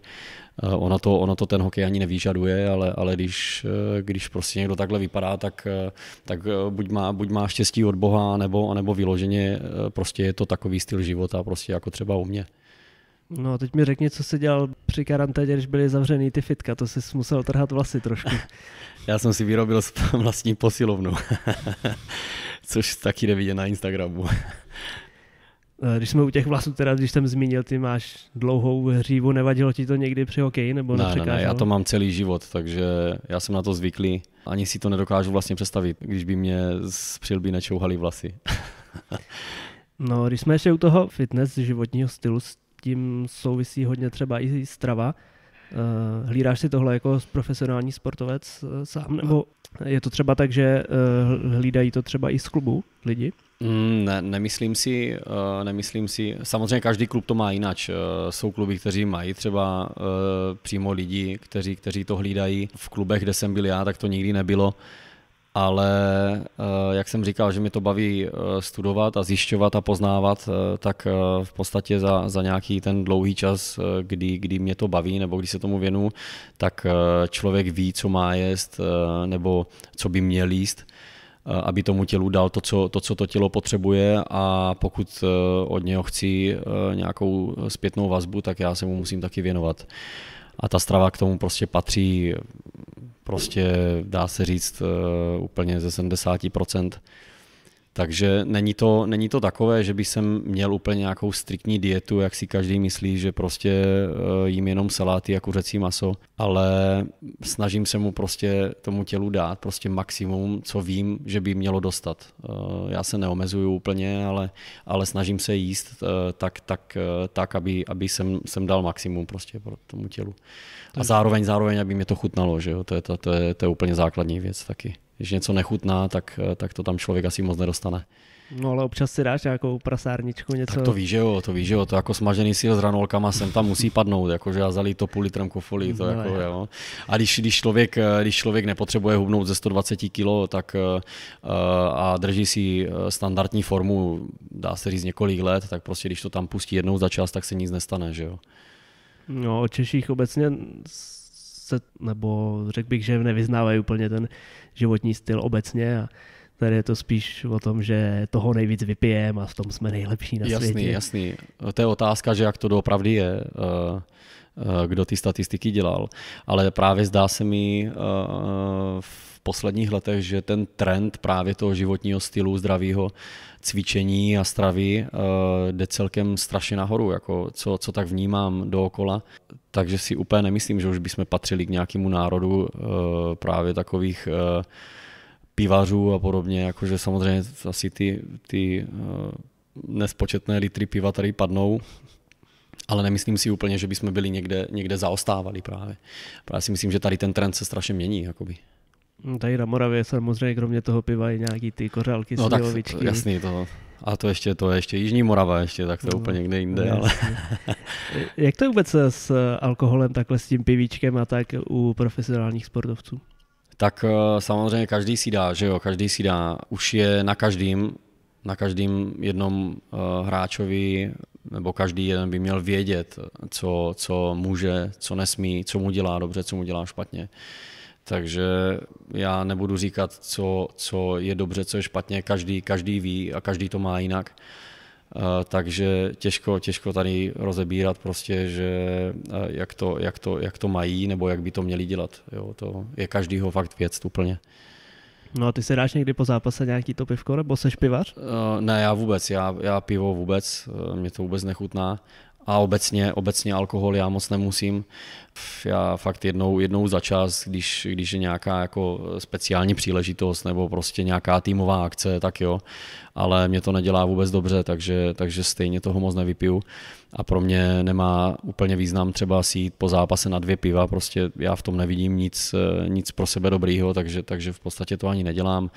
Eh, ona to, ona to ten hokej ani nevyžaduje, ale, ale když, eh, když prostě někdo takhle vypadá, tak, eh, tak buď, má, buď má štěstí od Boha, nebo, nebo vyloženě prostě je to takový styl života, prostě jako třeba u mě. No a teď mi řekni, co jsi dělal při karanténě, když byly zavřený ty fitka, to jsi musel trhat vlasy trošku. Já jsem si vyrobil vlastní posilovnu, což taky nevidě na Instagramu. Eh, když jsme u těch vlasů, teda když jsem zmínil, ty máš dlouhou hřívu, nevadilo ti to někdy při hokeji? Nebo ne, ne, ne, já to mám celý život, takže já jsem na to zvyklý. Ani si to nedokážu vlastně představit, když by mě z přilby nečouhaly vlasy. no, když jsme ještě u toho fitness životního stylu, s tím souvisí hodně třeba i strava. Uh, hlídáš si tohle jako profesionální sportovec uh, sám, nebo je to třeba tak, že uh, hlídají to třeba i z klubu lidi? Mm, ne, nemyslím si, uh, nemyslím si, samozřejmě každý klub to má jinak. Uh, jsou kluby, kteří mají třeba uh, přímo lidi, kteří, kteří to hlídají. V klubech, kde jsem byl já, tak to nikdy nebylo ale eh, jak jsem říkal, že mi to baví eh, studovat a zjišťovat a poznávat, eh, tak v podstatě za, za nějaký ten dlouhý čas, kdy, kdy mě to baví nebo když se tomu věnu, tak člověk ví, co má jíst nebo co by měl jíst aby tomu tělu dal to co, to, co to tělo potřebuje a pokud od něho chci nějakou zpětnou vazbu, tak já se mu musím taky věnovat a ta strava k tomu prostě patří, prostě dá se říct eh, úplně ze 70%. Takže není to, není to takové, že bych jsem měl úplně nějakou striktní dietu, jak si každý myslí, že prostě eh, jím jenom saláty a kuřecí maso, ale snažím se mu prostě tomu tělu dát prostě maximum, co vím, že by mělo dostat. Eh, já se neomezuju úplně, ale, ale snažím se jíst eh, tak, tak, tak aby, aby jsem, jsem dal maximum prostě pro tomu tělu. A zároveň, zároveň, aby mě to chutnalo, že jo? To je, to, to je, to je úplně základní věc taky když něco nechutná, tak, eh, tak to tam člověk asi moc nedostane. No ale občas si dáš nějakou prasárničku, něco. Tak to víš, že jo, to víš, že jo, to jako smažený sír s ranolkama sem tam musí padnout, jakože já zalí to půl litrem kofolí, to no, jako, je. jo. No. A když, když, člověk, eh, když člověk nepotřebuje hubnout ze 120 kg, tak eh, a drží si standardní formu, dá se říct několik let, tak prostě když to tam pustí jednou za čas, tak se nic nestane, že jo. No, o Češích obecně se, nebo řekl bych, že nevyznávají úplně ten životní styl obecně a tady je to spíš o tom, že toho nejvíc vypijeme a v tom jsme nejlepší na jasný, světě. Jasný, jasný. To je otázka, že jak to doopravdy je eh, eh, kdo ty statistiky dělal. Ale právě zdá se mi v eh, posledních letech, že ten trend právě toho životního stylu, zdravého cvičení a stravy eh, jde celkem strašně nahoru, jako co, co tak vnímám dookola. Takže si úplně nemyslím, že už bychom patřili k nějakému národu eh, právě takových eh, pivařů a podobně, jakože samozřejmě asi ty, ty nespočetné litry piva tady padnou, ale nemyslím si úplně, že bychom byli někde, někde zaostávali právě. Právě si myslím, že tady ten trend se strašně mění. Jakoby. Mm, tady na Moravě samozřejmě kromě toho piva i nějaký ty kořálky, no, tak, jasný, to, a to ještě, to je ještě Jižní Morava ještě, tak to je no, úplně někde jinde. No, ale... Jak to je vůbec s alkoholem, takhle s tím pivíčkem a tak u profesionálních sportovců? Tak eh, samozřejmě každý si dá, že jo, každý si dá. Už je na každým, na každém jednom eh, hráčovi, nebo každý jeden by měl vědět, co, co může, co nesmí, co mu dělá dobře, co mu dělá špatně. Uh, takže já nebudu říkat, co, co je dobře, co je špatně, každý, každý ví a každý to má jinak. Eh, takže těžko, těžko tady rozebírat prostě, že eh, jak to, jak, to, jak to mají nebo jak by to měli dělat. Jo, to je každýho fakt věc úplně. No a ty se dáš někdy po zápase nějaký to pivko, nebo seš pivař? Uh, ne, já vůbec, já, já pivo vůbec, mě to vůbec nechutná, a obecně, obecně alkohol já moc nemusím. Já fakt jednou, jednou za čas, když, když je nějaká jako speciální příležitost nebo prostě nějaká týmová akce, tak jo. Ale mě to nedělá vůbec dobře, takže, takže stejně toho moc nevypiju. A pro mě nemá úplně význam třeba si jít po zápase na dvě piva, prostě já v tom nevidím nic, eh, nic pro sebe dobrýho, takže, takže v podstatě to ani nedělám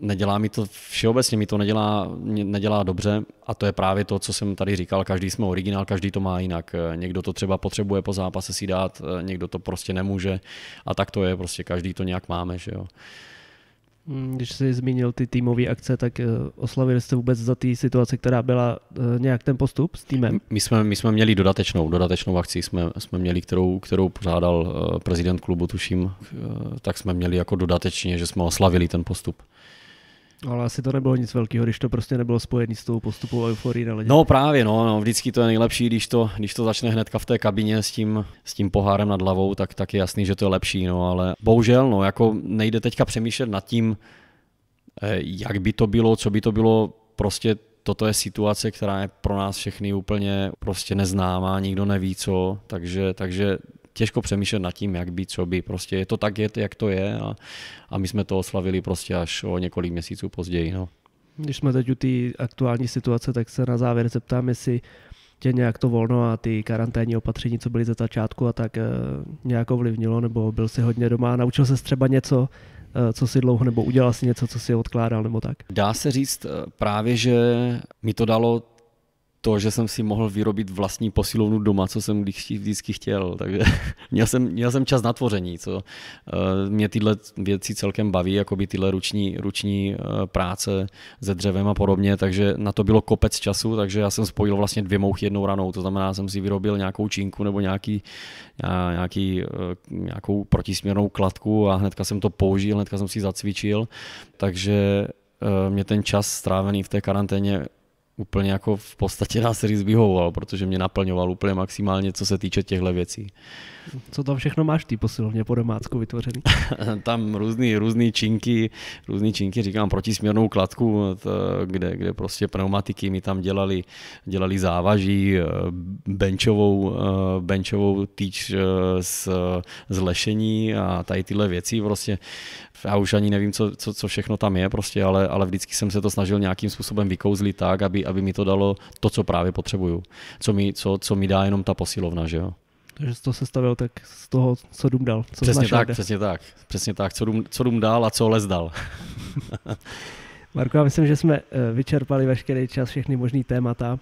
nedělá mi to všeobecně, mi to nedělá, nedělá dobře a to je právě to, co jsem tady říkal, každý jsme originál, každý to má jinak. Někdo to třeba potřebuje po zápase si dát, někdo to prostě nemůže a tak to je, prostě každý to nějak máme, že jo. Hmm, když jsi zmínil ty týmové akce, tak eh, oslavili jste vůbec za té situace, která byla eh, nějak ten postup s týmem? My jsme, my jsme měli dodatečnou, dodatečnou akci, jsme, jsme měli, kterou, kterou pořádal eh, prezident klubu, tuším, tak jsme měli jako dodatečně, že jsme oslavili ten postup. Ale asi to nebylo nic velkého, když to prostě nebylo spojené s tou postupou euforii na ledě. No právě, no, no, vždycky to je nejlepší, když to, když to začne hnedka v té kabině s tím, s tím pohárem nad hlavou, tak, tak je jasný, že to je lepší, no, ale bohužel, no, jako nejde teďka přemýšlet nad tím, eh, jak by to bylo, co by to bylo, prostě toto je situace, která je pro nás všechny úplně prostě neznámá, nikdo neví co, takže, takže těžko přemýšlet nad tím, jak být, co by. Prostě je to tak, je, to jak to je a, a my jsme to oslavili prostě až o několik měsíců později. No. Když jsme teď u té aktuální situace, tak se na závěr zeptám, jestli tě nějak to volno a ty karanténní opatření, co byly ze začátku a tak eh, nějak ovlivnilo, nebo byl si hodně doma, naučil se třeba něco, eh, co si dlouho, nebo udělal si něco, co si odkládal, nebo tak? Dá se říct eh, právě, že mi to dalo to, že jsem si mohl vyrobit vlastní posilovnu doma, co jsem vždycky chtěl. Takže měl jsem, měl jsem čas na tvoření. Co? Eh, mě tyhle věci celkem baví, jako by tyhle ruční, ruční eh, práce se dřevem a podobně, takže na to bylo kopec času, takže já jsem spojil vlastně dvě mouchy jednou ranou. To znamená, jsem si vyrobil nějakou činku nebo nějaký, nějaký, eh, nějakou protisměrnou kladku a hnedka jsem to použil, hnedka jsem si zacvičil. Takže mě ten čas strávený v té karanténě úplně jako v podstatě nás Riz vyhovoval, protože mě naplňoval úplně maximálně, co se týče těchto věcí. Co tam všechno máš ty posilovně po domácku vytvořený? tam různý, různý činky, různý činky, říkám protisměrnou kladku, eh, to, kde, kde prostě pneumatiky mi tam dělali, dělali závaží, eh, benchovou, eh, benchovou týč z, z lešení a tady tyhle věci prostě. Já už ani nevím, co, co, co všechno tam je prostě, ale, ale vždycky jsem se to snažil nějakým způsobem vykouzlit tak, aby, aby mi to dalo to, co právě potřebuju. Co mi, co, co mi dá jenom ta posilovna, že jo. Takže to se stavil tak z toho, co dům dal. Co přesně tak, jde. přesně tak. Přesně tak, co dům, co dům dal a co les dal. Marko, já myslím, že jsme eh, vyčerpali veškerý čas, všechny možný témata.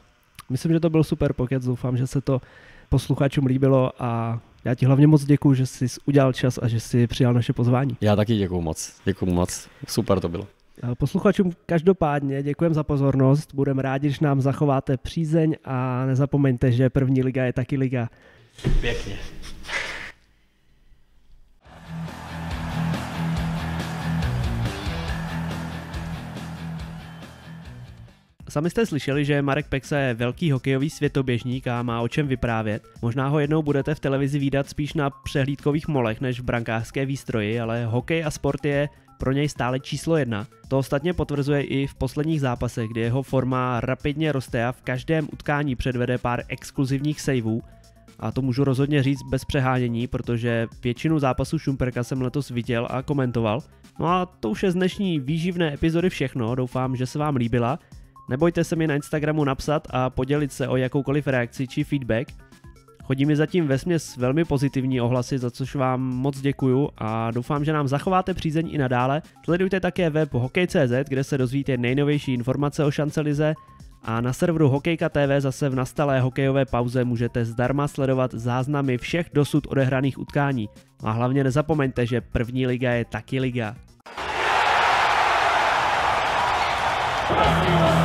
Myslím, že to byl super pokec, doufám, že se to posluchačům líbilo a já ti hlavně moc děkuji, že jsi udělal čas a že jsi přijal naše pozvání. Já taky děkuji moc, děkuji moc, super to bylo. Posluchačům každopádně děkujeme za pozornost, budeme rádi, že nám zachováte přízeň a nezapomeňte, že první liga je taky liga. Pěkně. Sami jste slyšeli, že Marek Pexa je velký hokejový světoběžník a má o čem vyprávět. Možná ho jednou budete v televizi výdat spíš na přehlídkových molech než v brankářské výstroji, ale hokej a sport je pro něj stále číslo jedna. To ostatně potvrzuje i v posledních zápasech, kdy jeho forma rapidně roste a v každém utkání předvede pár exkluzivních saveů, a to můžu rozhodně říct bez přehánění, protože většinu zápasů Šumperka jsem letos viděl a komentoval. No a to už je z dnešní výživné epizody všechno, doufám, že se vám líbila. Nebojte se mi na Instagramu napsat a podělit se o jakoukoliv reakci či feedback. Chodí mi zatím ve směs velmi pozitivní ohlasy, za což vám moc děkuju a doufám, že nám zachováte přízeň i nadále. Sledujte také web hokej.cz, kde se dozvíte nejnovější informace o šancelize, a na serveru Hokejka TV zase v nastalé hokejové pauze můžete zdarma sledovat záznamy všech dosud odehraných utkání. No a hlavně nezapomeňte, že první liga je taky liga. Yeah!